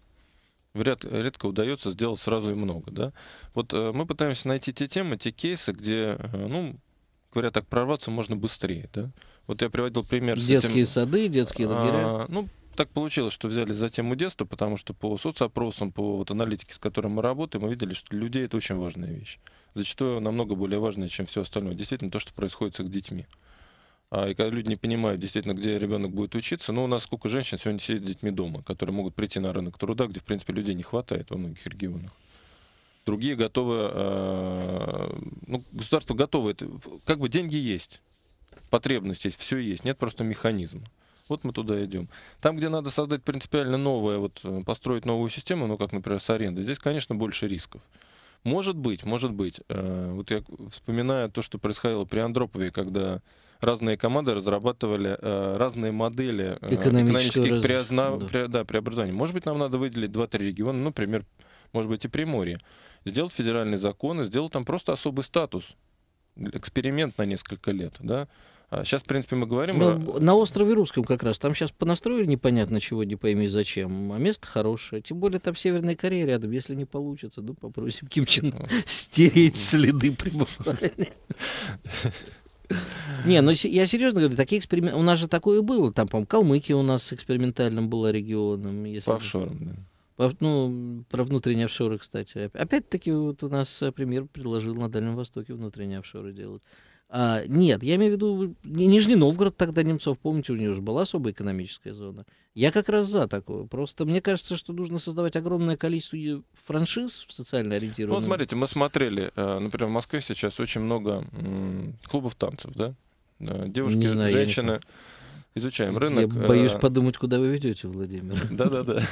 вряд, редко удается сделать сразу и много. Да? Вот э, мы пытаемся найти те темы, те кейсы, где, э, ну, говоря так, прорваться можно быстрее. Да? Вот я приводил пример детские с этим, сады, детские лагеря. А, ну, так получилось, что взяли за тему детства, потому что по соцопросам, по вот аналитике, с которой мы работаем, мы видели, что для людей это очень важная вещь. Зачастую намного более важная, чем все остальное. Действительно, то, что происходит с их детьми. А, и когда люди не понимают, действительно, где ребенок будет учиться, ну, у нас сколько женщин сегодня сидит с детьми дома, которые могут прийти на рынок труда, где, в принципе, людей не хватает во многих регионах. Другие готовы, э, ну, государство готово, это, как бы деньги есть, потребность есть, все есть, нет просто механизма вот мы туда идем. Там, где надо создать принципиально новое, вот э, построить новую систему, ну, как, например, с арендой, здесь, конечно, больше рисков. Может быть, может быть. Э, вот я вспоминаю то, что происходило при Андропове, когда разные команды разрабатывали э, разные модели экономических раз... преозна... да. Пре... Да, преобразований. Может быть, нам надо выделить 2-3 региона, ну, например, может быть, и Приморье. Сделать федеральный закон и сделать там просто особый статус. Эксперимент на несколько лет, да.
Сейчас, а в принципе, мы говорим... Ну, На острове Русском как раз. Там сейчас понастроили непонятно чего, не пойми зачем. А место хорошее. Тем более там Северная Корея рядом. Если не получится, ну попросим Ким Чен стереть следы пребывания. Не, ну я серьезно говорю, такие эксперименты... У нас же такое было. Там, по-моему, Калмыкия у нас экспериментальным была регионом. Если... По офшорам, да. ну, про внутренние офшоры, кстати. Опять-таки, вот у нас э, пример предложил на Дальнем Востоке внутренние офшоры делать. А, нет, я имею в виду Нижний Новгород тогда Немцов, помните, у него же была особая экономическая зона. Я как раз за такое. Просто мне кажется, что нужно создавать огромное количество франшиз в социально ориентированных. Ну, вот
смотрите, мы смотрели, э, например, в Москве сейчас очень много клубов танцев, да? Э, девушки, знаю, женщины
изучаем рынок. Я боюсь э, подумать, куда вы ведете, Владимир.
Да-да-да.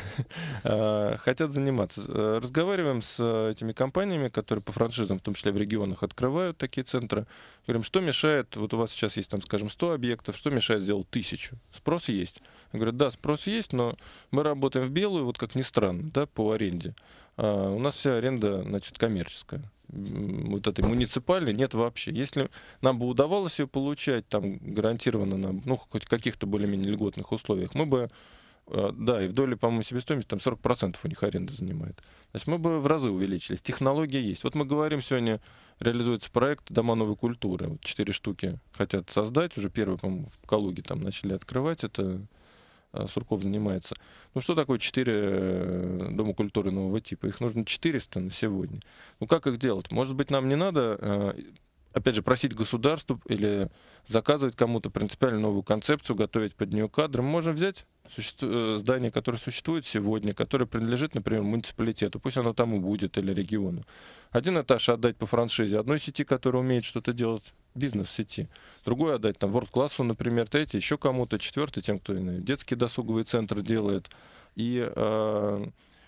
Э, хотят заниматься. Э, разговариваем с этими компаниями, которые по франшизам, в том числе в регионах, открывают такие центры. Говорим, что мешает, вот у вас сейчас есть там, скажем, 100 объектов, что мешает сделать тысячу? Спрос есть. Говорят, да, спрос есть, но мы работаем в белую, вот как ни странно, да, по аренде. У нас вся аренда, значит, коммерческая вот этой муниципальной нет вообще. Если нам бы удавалось ее получать, там гарантированно нам, ну, хоть каких-то более-менее льготных условиях, мы бы, э, да, и в доле, по-моему, себестоимости там 40% у них аренда занимает. Значит, мы бы в разы увеличились. Технология есть. Вот мы говорим сегодня, реализуется проект «Дома новой культуры». Вот четыре штуки хотят создать, уже первый, по-моему, в Калуге там начали открывать. Это Э, Сурков занимается. Ну что такое 4 э, Дома культуры нового типа? Их нужно 400 на сегодня. Ну как их делать? Может быть, нам не надо э, опять же, просить государство или заказывать кому-то принципиально новую концепцию, готовить под нее кадры. Мы можем взять суще... Э, здание, которое существует сегодня, которое принадлежит, например, муниципалитету, пусть оно там и будет, или региону. Один этаж отдать по франшизе одной сети, которая умеет что-то делать, бизнес-сети. Другой отдать там ворд классу например, третий еще кому-то, четвертый тем, кто иные. детские досуговые центры делает. И э,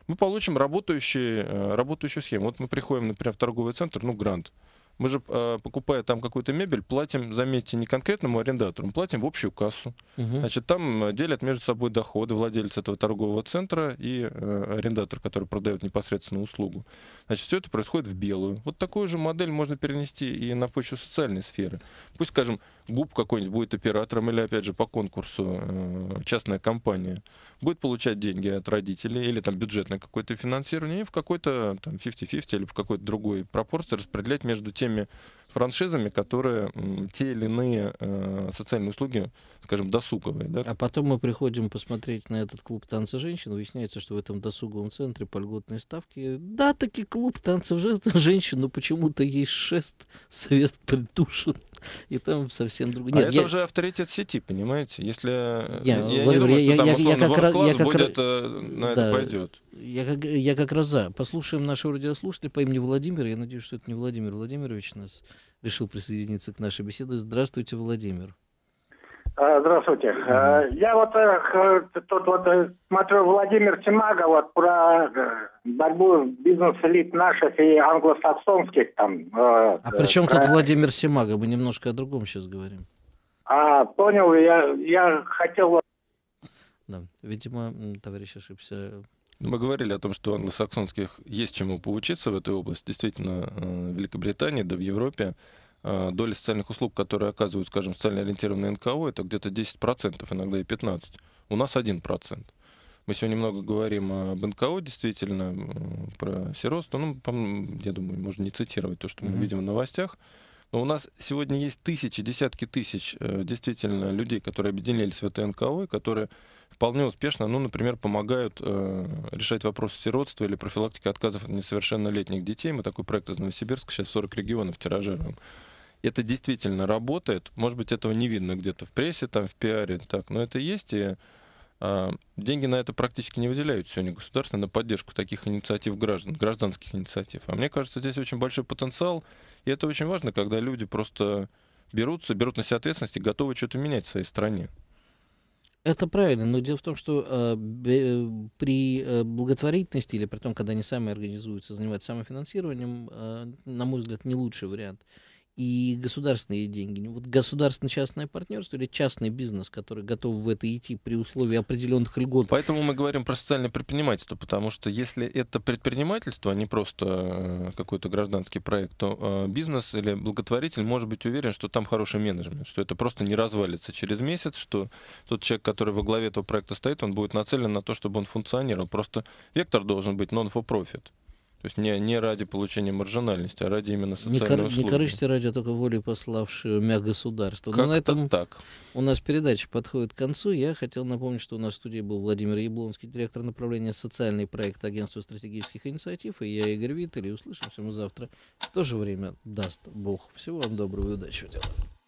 мы получим работающие, э, работающую схему. Вот мы приходим, например, в торговый центр, ну, грант – мы же, э, покупая там какую-то мебель, платим, заметьте, не конкретному арендатору, мы платим в общую кассу. Угу. Значит, там э, делят между собой доходы владелец этого торгового центра и э, арендатор, который продает непосредственно услугу. Значит, все это происходит в белую. Вот такую же модель можно перенести и на почву социальной сферы. Пусть, скажем, губ какой-нибудь будет оператором или, опять же, по конкурсу частная компания будет получать деньги от родителей или там бюджетное какое-то финансирование и в какой-то там 50-50 или в какой-то другой пропорции распределять между тем, системе франшизами, которые те или иные
э, социальные услуги, скажем, досуговые. Да? А потом мы приходим посмотреть на этот клуб танца женщин, выясняется, что в этом досуговом центре по льготной ставке, да, таки клуб танцев женщин, но почему-то есть шест, свест придушен, и там совсем другое. А нет, а я... это
уже авторитет сети, понимаете? Если э, я, не думаю, я, как раз, будет, э, на да, это пойдет.
Я как, я как раз за. Послушаем нашего радиослушателя по имени Владимир. Я надеюсь, что это не Владимир Владимирович нас решил присоединиться к нашей беседе. Здравствуйте, Владимир. А, здравствуйте. mm Я вот э, тут вот э, смотрю Владимир Тимага вот про э, борьбу бизнес-элит наших и англосаксонских там. А вот, при чем тут Владимир Симага? Мы немножко о другом сейчас говорим.
А, понял, я, я хотел...
Да, видимо, товарищ ошибся
ну, мы говорили о том, что у англосаксонских есть чему поучиться в этой области. Действительно, э, в Великобритании, да в Европе э, доля социальных услуг, которые оказывают, скажем, социально ориентированные НКО, это где-то 10%, иногда и 15%. У нас 1%. Мы сегодня много говорим об НКО, действительно, про сиротство. Ну, я думаю, можно не цитировать то, что мы mm-hmm. видим в новостях. Но у нас сегодня есть тысячи, десятки тысяч э, действительно людей, которые объединились в это НКО, которые вполне успешно, ну, например, помогают э, решать вопросы сиротства или профилактики отказов от несовершеннолетних детей. Мы такой проект из Новосибирска сейчас 40 регионов тиражируем. Это действительно работает. Может быть, этого не видно где-то в прессе, там, в пиаре, так, но это есть, и а, деньги на это практически не выделяют сегодня государство на поддержку таких инициатив граждан, гражданских инициатив. А мне кажется, здесь очень большой потенциал, и это очень важно, когда люди просто берутся, берут на себя ответственность и готовы что-то менять в своей стране.
Это правильно, но дело в том, что э, э при э, благотворительности или при том, когда они сами организуются, занимаются самофинансированием, э, на мой взгляд, не лучший вариант и государственные деньги. Ну, вот государственно-частное партнерство или частный бизнес, который готов в это идти при условии определенных льгот. Поэтому мы говорим
про социальное предпринимательство, потому что если это предпринимательство, а не просто э, какой-то гражданский проект, то э, бизнес или благотворитель может быть уверен, что там хороший менеджмент, что это просто не развалится через месяц, что тот человек, который во главе этого проекта стоит, он будет нацелен на то, чтобы он функционировал. Просто вектор должен быть non-for-profit. То есть не, не ради получения
маржинальности, а ради именно социальной не кор- услуги. Не корысти ради, а только воли пославшего мя государства. Как-то на этом так. у нас передача подходит к концу. Я хотел напомнить, что у нас в студии был Владимир Яблонский, директор направления «Социальный проект Агентства стратегических инициатив». И я, Игорь Виттель, и услышимся мы завтра в то же время. Даст Бог. Всего вам доброго и удачи в